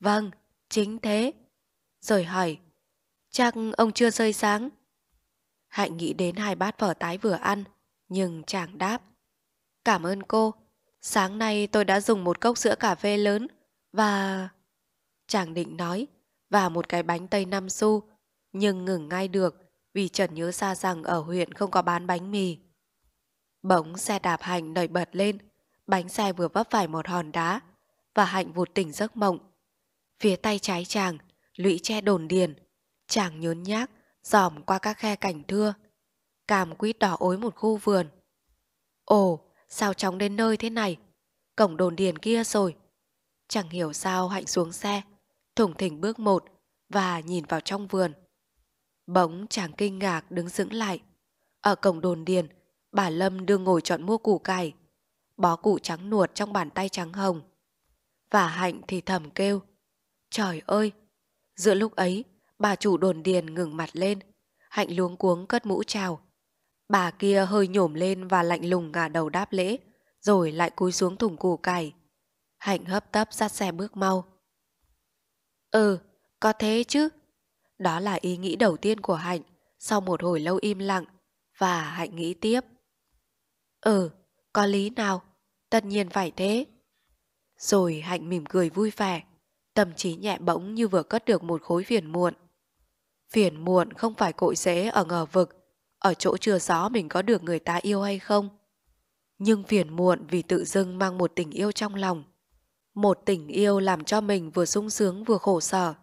Vâng, chính thế. Rồi hỏi, chắc ông chưa rơi sáng. Hạnh nghĩ đến hai bát phở tái vừa ăn, nhưng chàng đáp. Cảm ơn cô, Sáng nay tôi đã dùng một cốc sữa cà phê lớn và... Chàng định nói, và một cái bánh tây năm xu, nhưng ngừng ngay được vì Trần nhớ ra rằng ở huyện không có bán bánh mì. Bỗng xe đạp Hạnh đẩy bật lên, bánh xe vừa vấp phải một hòn đá và Hạnh vụt tỉnh giấc mộng. Phía tay trái chàng, lũy che đồn điền, chàng nhốn nhác, dòm qua các khe cảnh thưa, càm quýt đỏ ối một khu vườn. Ồ, Sao chóng đến nơi thế này? Cổng đồn điền kia rồi. Chẳng hiểu sao Hạnh xuống xe, thủng thỉnh bước một và nhìn vào trong vườn. Bỗng chàng kinh ngạc đứng dững lại. Ở cổng đồn điền, bà Lâm đương ngồi chọn mua củ cải, bó củ trắng nuột trong bàn tay trắng hồng. Và Hạnh thì thầm kêu, trời ơi! Giữa lúc ấy, bà chủ đồn điền ngừng mặt lên, Hạnh luống cuống cất mũ chào, Bà kia hơi nhổm lên và lạnh lùng ngả đầu đáp lễ, rồi lại cúi xuống thùng củ cải. Hạnh hấp tấp dắt xe bước mau. Ừ, có thế chứ. Đó là ý nghĩ đầu tiên của Hạnh, sau một hồi lâu im lặng, và Hạnh nghĩ tiếp. Ừ, có lý nào, tất nhiên phải thế. Rồi Hạnh mỉm cười vui vẻ, tâm trí nhẹ bỗng như vừa cất được một khối phiền muộn. Phiền muộn không phải cội rễ ở ngờ vực, ở chỗ chưa rõ mình có được người ta yêu hay không. Nhưng phiền muộn vì tự dưng mang một tình yêu trong lòng. Một tình yêu làm cho mình vừa sung sướng vừa khổ sở,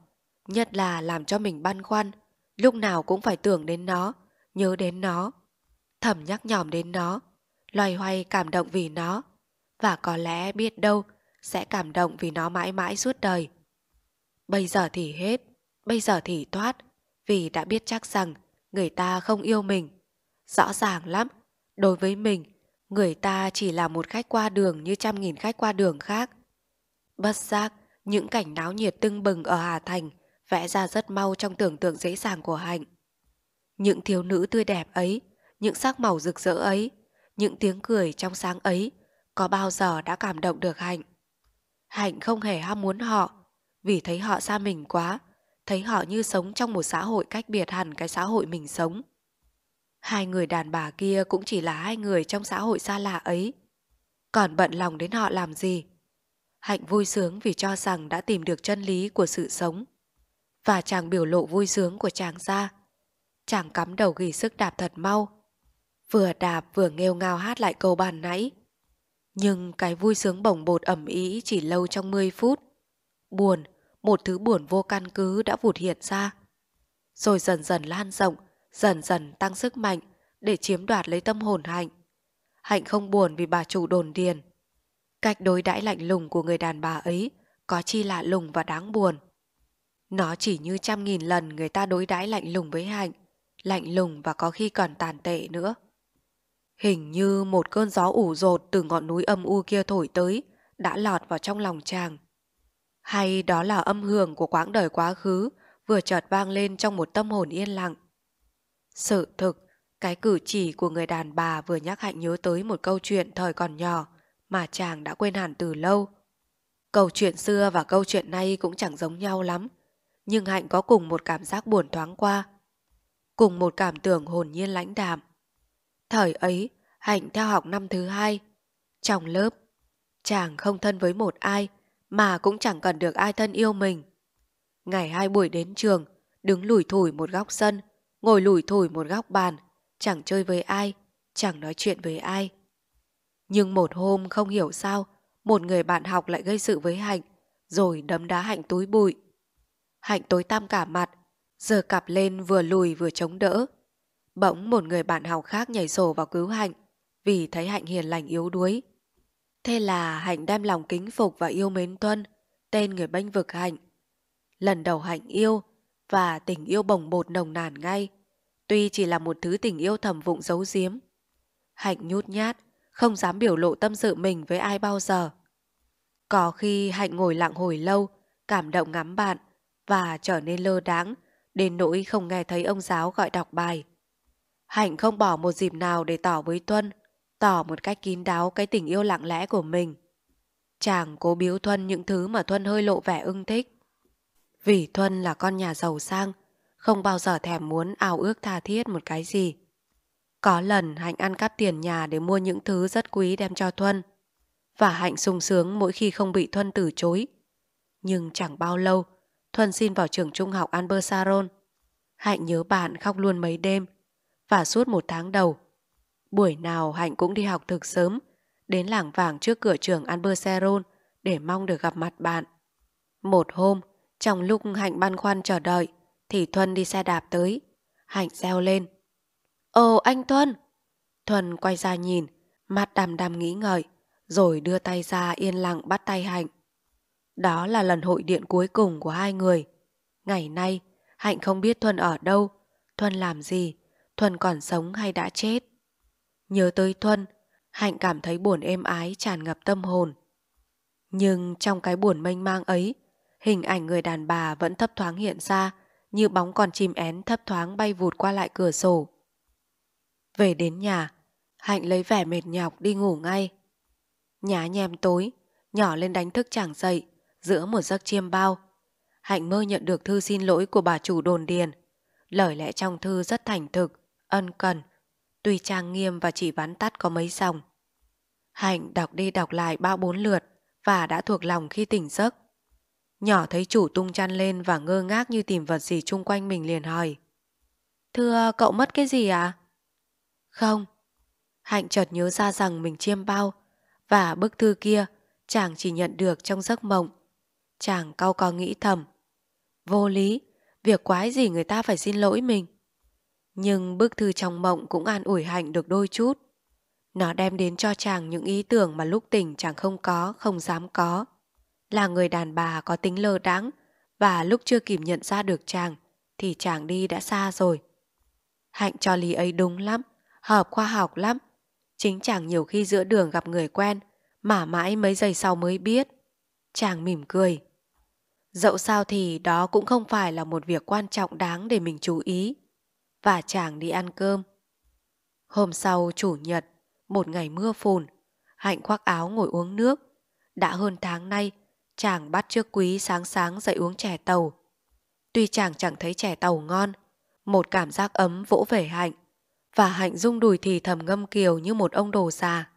nhất là làm cho mình băn khoăn, lúc nào cũng phải tưởng đến nó, nhớ đến nó, thầm nhắc nhòm đến nó, loay hoay cảm động vì nó, và có lẽ biết đâu sẽ cảm động vì nó mãi mãi suốt đời. Bây giờ thì hết, bây giờ thì thoát, vì đã biết chắc rằng người ta không yêu mình. Rõ ràng lắm, đối với mình, người ta chỉ là một khách qua đường như trăm nghìn khách qua đường khác. Bất giác, những cảnh náo nhiệt tưng bừng ở Hà Thành vẽ ra rất mau trong tưởng tượng dễ dàng của Hạnh. Những thiếu nữ tươi đẹp ấy, những sắc màu rực rỡ ấy, những tiếng cười trong sáng ấy, có bao giờ đã cảm động được Hạnh. Hạnh không hề ham muốn họ, vì thấy họ xa mình quá, thấy họ như sống trong một xã hội cách biệt hẳn cái xã hội mình sống. Hai người đàn bà kia cũng chỉ là hai người trong xã hội xa lạ ấy. Còn bận lòng đến họ làm gì? Hạnh vui sướng vì cho rằng đã tìm được chân lý của sự sống. Và chàng biểu lộ vui sướng của chàng ra. Chàng cắm đầu ghi sức đạp thật mau. Vừa đạp vừa nghêu ngao hát lại câu bàn nãy. Nhưng cái vui sướng bồng bột ẩm ý chỉ lâu trong 10 phút. Buồn, một thứ buồn vô căn cứ đã vụt hiện ra. Rồi dần dần lan rộng, dần dần tăng sức mạnh để chiếm đoạt lấy tâm hồn Hạnh. Hạnh không buồn vì bà chủ đồn điền. Cách đối đãi lạnh lùng của người đàn bà ấy có chi lạ lùng và đáng buồn. Nó chỉ như trăm nghìn lần người ta đối đãi lạnh lùng với Hạnh, lạnh lùng và có khi còn tàn tệ nữa. Hình như một cơn gió ủ rột từ ngọn núi âm u kia thổi tới, đã lọt vào trong lòng chàng, hay đó là âm hưởng của quãng đời quá khứ vừa chợt vang lên trong một tâm hồn yên lặng. Sự thực, cái cử chỉ của người đàn bà vừa nhắc Hạnh nhớ tới một câu chuyện thời còn nhỏ mà chàng đã quên hẳn từ lâu. Câu chuyện xưa và câu chuyện nay cũng chẳng giống nhau lắm, nhưng Hạnh có cùng một cảm giác buồn thoáng qua, cùng một cảm tưởng hồn nhiên lãnh đạm. Thời ấy, Hạnh theo học năm thứ hai. Trong lớp, chàng không thân với một ai, mà cũng chẳng cần được ai thân yêu mình. Ngày hai buổi đến trường, đứng lủi thủi một góc sân, ngồi lủi thủi một góc bàn, chẳng chơi với ai, chẳng nói chuyện với ai. Nhưng một hôm không hiểu sao, một người bạn học lại gây sự với Hạnh, rồi đấm đá Hạnh túi bụi. Hạnh tối tam cả mặt, giờ cặp lên vừa lùi vừa chống đỡ. Bỗng một người bạn học khác nhảy sổ vào cứu Hạnh, vì thấy Hạnh hiền lành yếu đuối. Thế là Hạnh đem lòng kính phục và yêu mến Tuân, tên người bênh vực Hạnh. Lần đầu Hạnh yêu và tình yêu bồng bột nồng nàn ngay, tuy chỉ là một thứ tình yêu thầm vụng giấu giếm. Hạnh nhút nhát, không dám biểu lộ tâm sự mình với ai bao giờ. Có khi Hạnh ngồi lặng hồi lâu, cảm động ngắm bạn và trở nên lơ đáng, đến nỗi không nghe thấy ông giáo gọi đọc bài. Hạnh không bỏ một dịp nào để tỏ với Tuân tỏ một cách kín đáo cái tình yêu lặng lẽ của mình. Chàng cố biếu Thuân những thứ mà Thuân hơi lộ vẻ ưng thích. Vì Thuân là con nhà giàu sang, không bao giờ thèm muốn ao ước tha thiết một cái gì. Có lần Hạnh ăn cắp tiền nhà để mua những thứ rất quý đem cho Thuân. Và Hạnh sung sướng mỗi khi không bị Thuân từ chối. Nhưng chẳng bao lâu, Thuân xin vào trường trung học Albersaron. Hạnh nhớ bạn khóc luôn mấy đêm. Và suốt một tháng đầu, Buổi nào Hạnh cũng đi học thực sớm, đến làng vàng trước cửa trường ăn bơ xe rôn để mong được gặp mặt bạn. Một hôm, trong lúc Hạnh băn khoăn chờ đợi, thì thuần đi xe đạp tới. Hạnh reo lên. Ồ anh thuần Thuần quay ra nhìn, mặt đàm đàm nghĩ ngợi, rồi đưa tay ra yên lặng bắt tay Hạnh. Đó là lần hội điện cuối cùng của hai người. Ngày nay, Hạnh không biết Thuần ở đâu, Thuần làm gì, Thuần còn sống hay đã chết nhớ tới Thuân, Hạnh cảm thấy buồn êm ái tràn ngập tâm hồn. Nhưng trong cái buồn mênh mang ấy, hình ảnh người đàn bà vẫn thấp thoáng hiện ra, như bóng còn chim én thấp thoáng bay vụt qua lại cửa sổ. Về đến nhà, Hạnh lấy vẻ mệt nhọc đi ngủ ngay. Nhá nhem tối, nhỏ lên đánh thức chàng dậy, giữa một giấc chiêm bao. Hạnh mơ nhận được thư xin lỗi của bà chủ đồn điền. Lời lẽ trong thư rất thành thực, ân cần, tuy trang nghiêm và chỉ vắn tắt có mấy dòng. Hạnh đọc đi đọc lại ba bốn lượt và đã thuộc lòng khi tỉnh giấc. Nhỏ thấy chủ tung chăn lên và ngơ ngác như tìm vật gì chung quanh mình liền hỏi. Thưa cậu mất cái gì ạ? À? Không. Hạnh chợt nhớ ra rằng mình chiêm bao và bức thư kia chàng chỉ nhận được trong giấc mộng. Chàng cau có nghĩ thầm. Vô lý, việc quái gì người ta phải xin lỗi mình. Nhưng bức thư trong mộng cũng an ủi hạnh được đôi chút. Nó đem đến cho chàng những ý tưởng mà lúc tỉnh chàng không có, không dám có. Là người đàn bà có tính lơ đãng và lúc chưa kịp nhận ra được chàng thì chàng đi đã xa rồi. Hạnh cho lý ấy đúng lắm, hợp khoa học lắm. Chính chàng nhiều khi giữa đường gặp người quen mà mãi mấy giây sau mới biết. Chàng mỉm cười. Dẫu sao thì đó cũng không phải là một việc quan trọng đáng để mình chú ý và chàng đi ăn cơm. Hôm sau chủ nhật, một ngày mưa phùn, Hạnh khoác áo ngồi uống nước. Đã hơn tháng nay, chàng bắt trước quý sáng sáng dậy uống chè tàu. Tuy chàng chẳng thấy chè tàu ngon, một cảm giác ấm vỗ về Hạnh, và Hạnh rung đùi thì thầm ngâm kiều như một ông đồ già.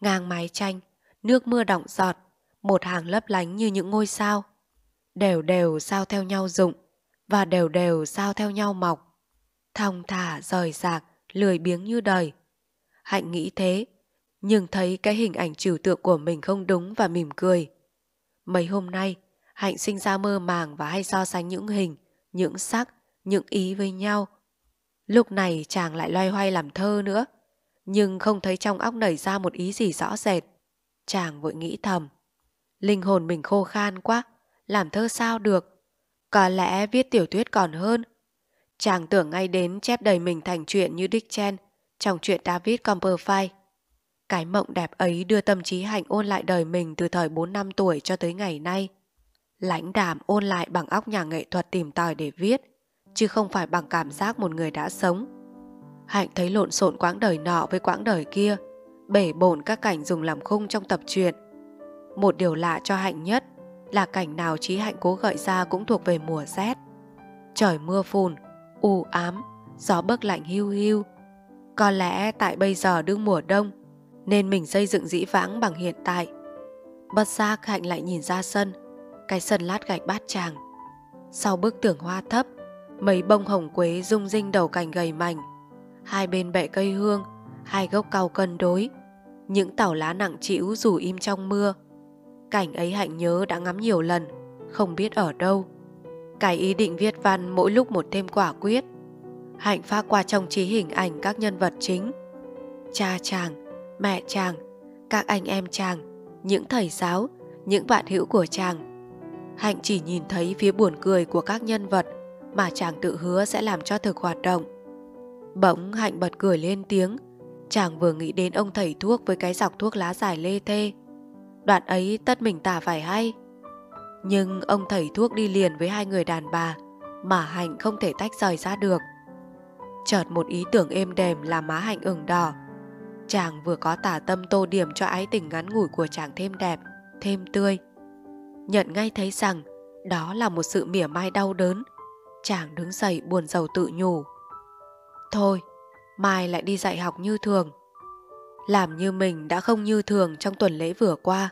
Ngang mái tranh, nước mưa đọng giọt, một hàng lấp lánh như những ngôi sao. Đều đều sao theo nhau rụng, và đều đều sao theo nhau mọc thong thả rời rạc, lười biếng như đời. Hạnh nghĩ thế, nhưng thấy cái hình ảnh trừu tượng của mình không đúng và mỉm cười. Mấy hôm nay, Hạnh sinh ra mơ màng và hay so sánh những hình, những sắc, những ý với nhau. Lúc này chàng lại loay hoay làm thơ nữa, nhưng không thấy trong óc nảy ra một ý gì rõ rệt. Chàng vội nghĩ thầm, linh hồn mình khô khan quá, làm thơ sao được? Có lẽ viết tiểu thuyết còn hơn Chàng tưởng ngay đến chép đầy mình thành chuyện như Dick Chen trong chuyện David Copperfield. Cái mộng đẹp ấy đưa tâm trí hạnh ôn lại đời mình từ thời 4 năm tuổi cho tới ngày nay. Lãnh đàm ôn lại bằng óc nhà nghệ thuật tìm tòi để viết, chứ không phải bằng cảm giác một người đã sống. Hạnh thấy lộn xộn quãng đời nọ với quãng đời kia, bể bổn các cảnh dùng làm khung trong tập truyện. Một điều lạ cho Hạnh nhất là cảnh nào Trí Hạnh cố gợi ra cũng thuộc về mùa rét. Trời mưa phùn, u ám, gió bấc lạnh hiu hiu. Có lẽ tại bây giờ đương mùa đông, nên mình xây dựng dĩ vãng bằng hiện tại. Bất giác Hạnh lại nhìn ra sân, cái sân lát gạch bát tràng. Sau bức tường hoa thấp, mấy bông hồng quế rung rinh đầu cành gầy mảnh. Hai bên bệ cây hương, hai gốc cao cân đối, những tảo lá nặng trĩu rủ im trong mưa. Cảnh ấy Hạnh nhớ đã ngắm nhiều lần, không biết ở đâu. Cái ý định viết văn mỗi lúc một thêm quả quyết. Hạnh pha qua trong trí hình ảnh các nhân vật chính. Cha chàng, mẹ chàng, các anh em chàng, những thầy giáo, những bạn hữu của chàng. Hạnh chỉ nhìn thấy phía buồn cười của các nhân vật mà chàng tự hứa sẽ làm cho thực hoạt động. Bỗng Hạnh bật cười lên tiếng, chàng vừa nghĩ đến ông thầy thuốc với cái dọc thuốc lá dài lê thê. Đoạn ấy tất mình tả phải hay. Nhưng ông thầy thuốc đi liền với hai người đàn bà mà Hạnh không thể tách rời ra được. Chợt một ý tưởng êm đềm là má Hạnh ửng đỏ. Chàng vừa có tả tâm tô điểm cho ái tình ngắn ngủi của chàng thêm đẹp, thêm tươi. Nhận ngay thấy rằng đó là một sự mỉa mai đau đớn. Chàng đứng dậy buồn rầu tự nhủ. Thôi, mai lại đi dạy học như thường. Làm như mình đã không như thường trong tuần lễ vừa qua.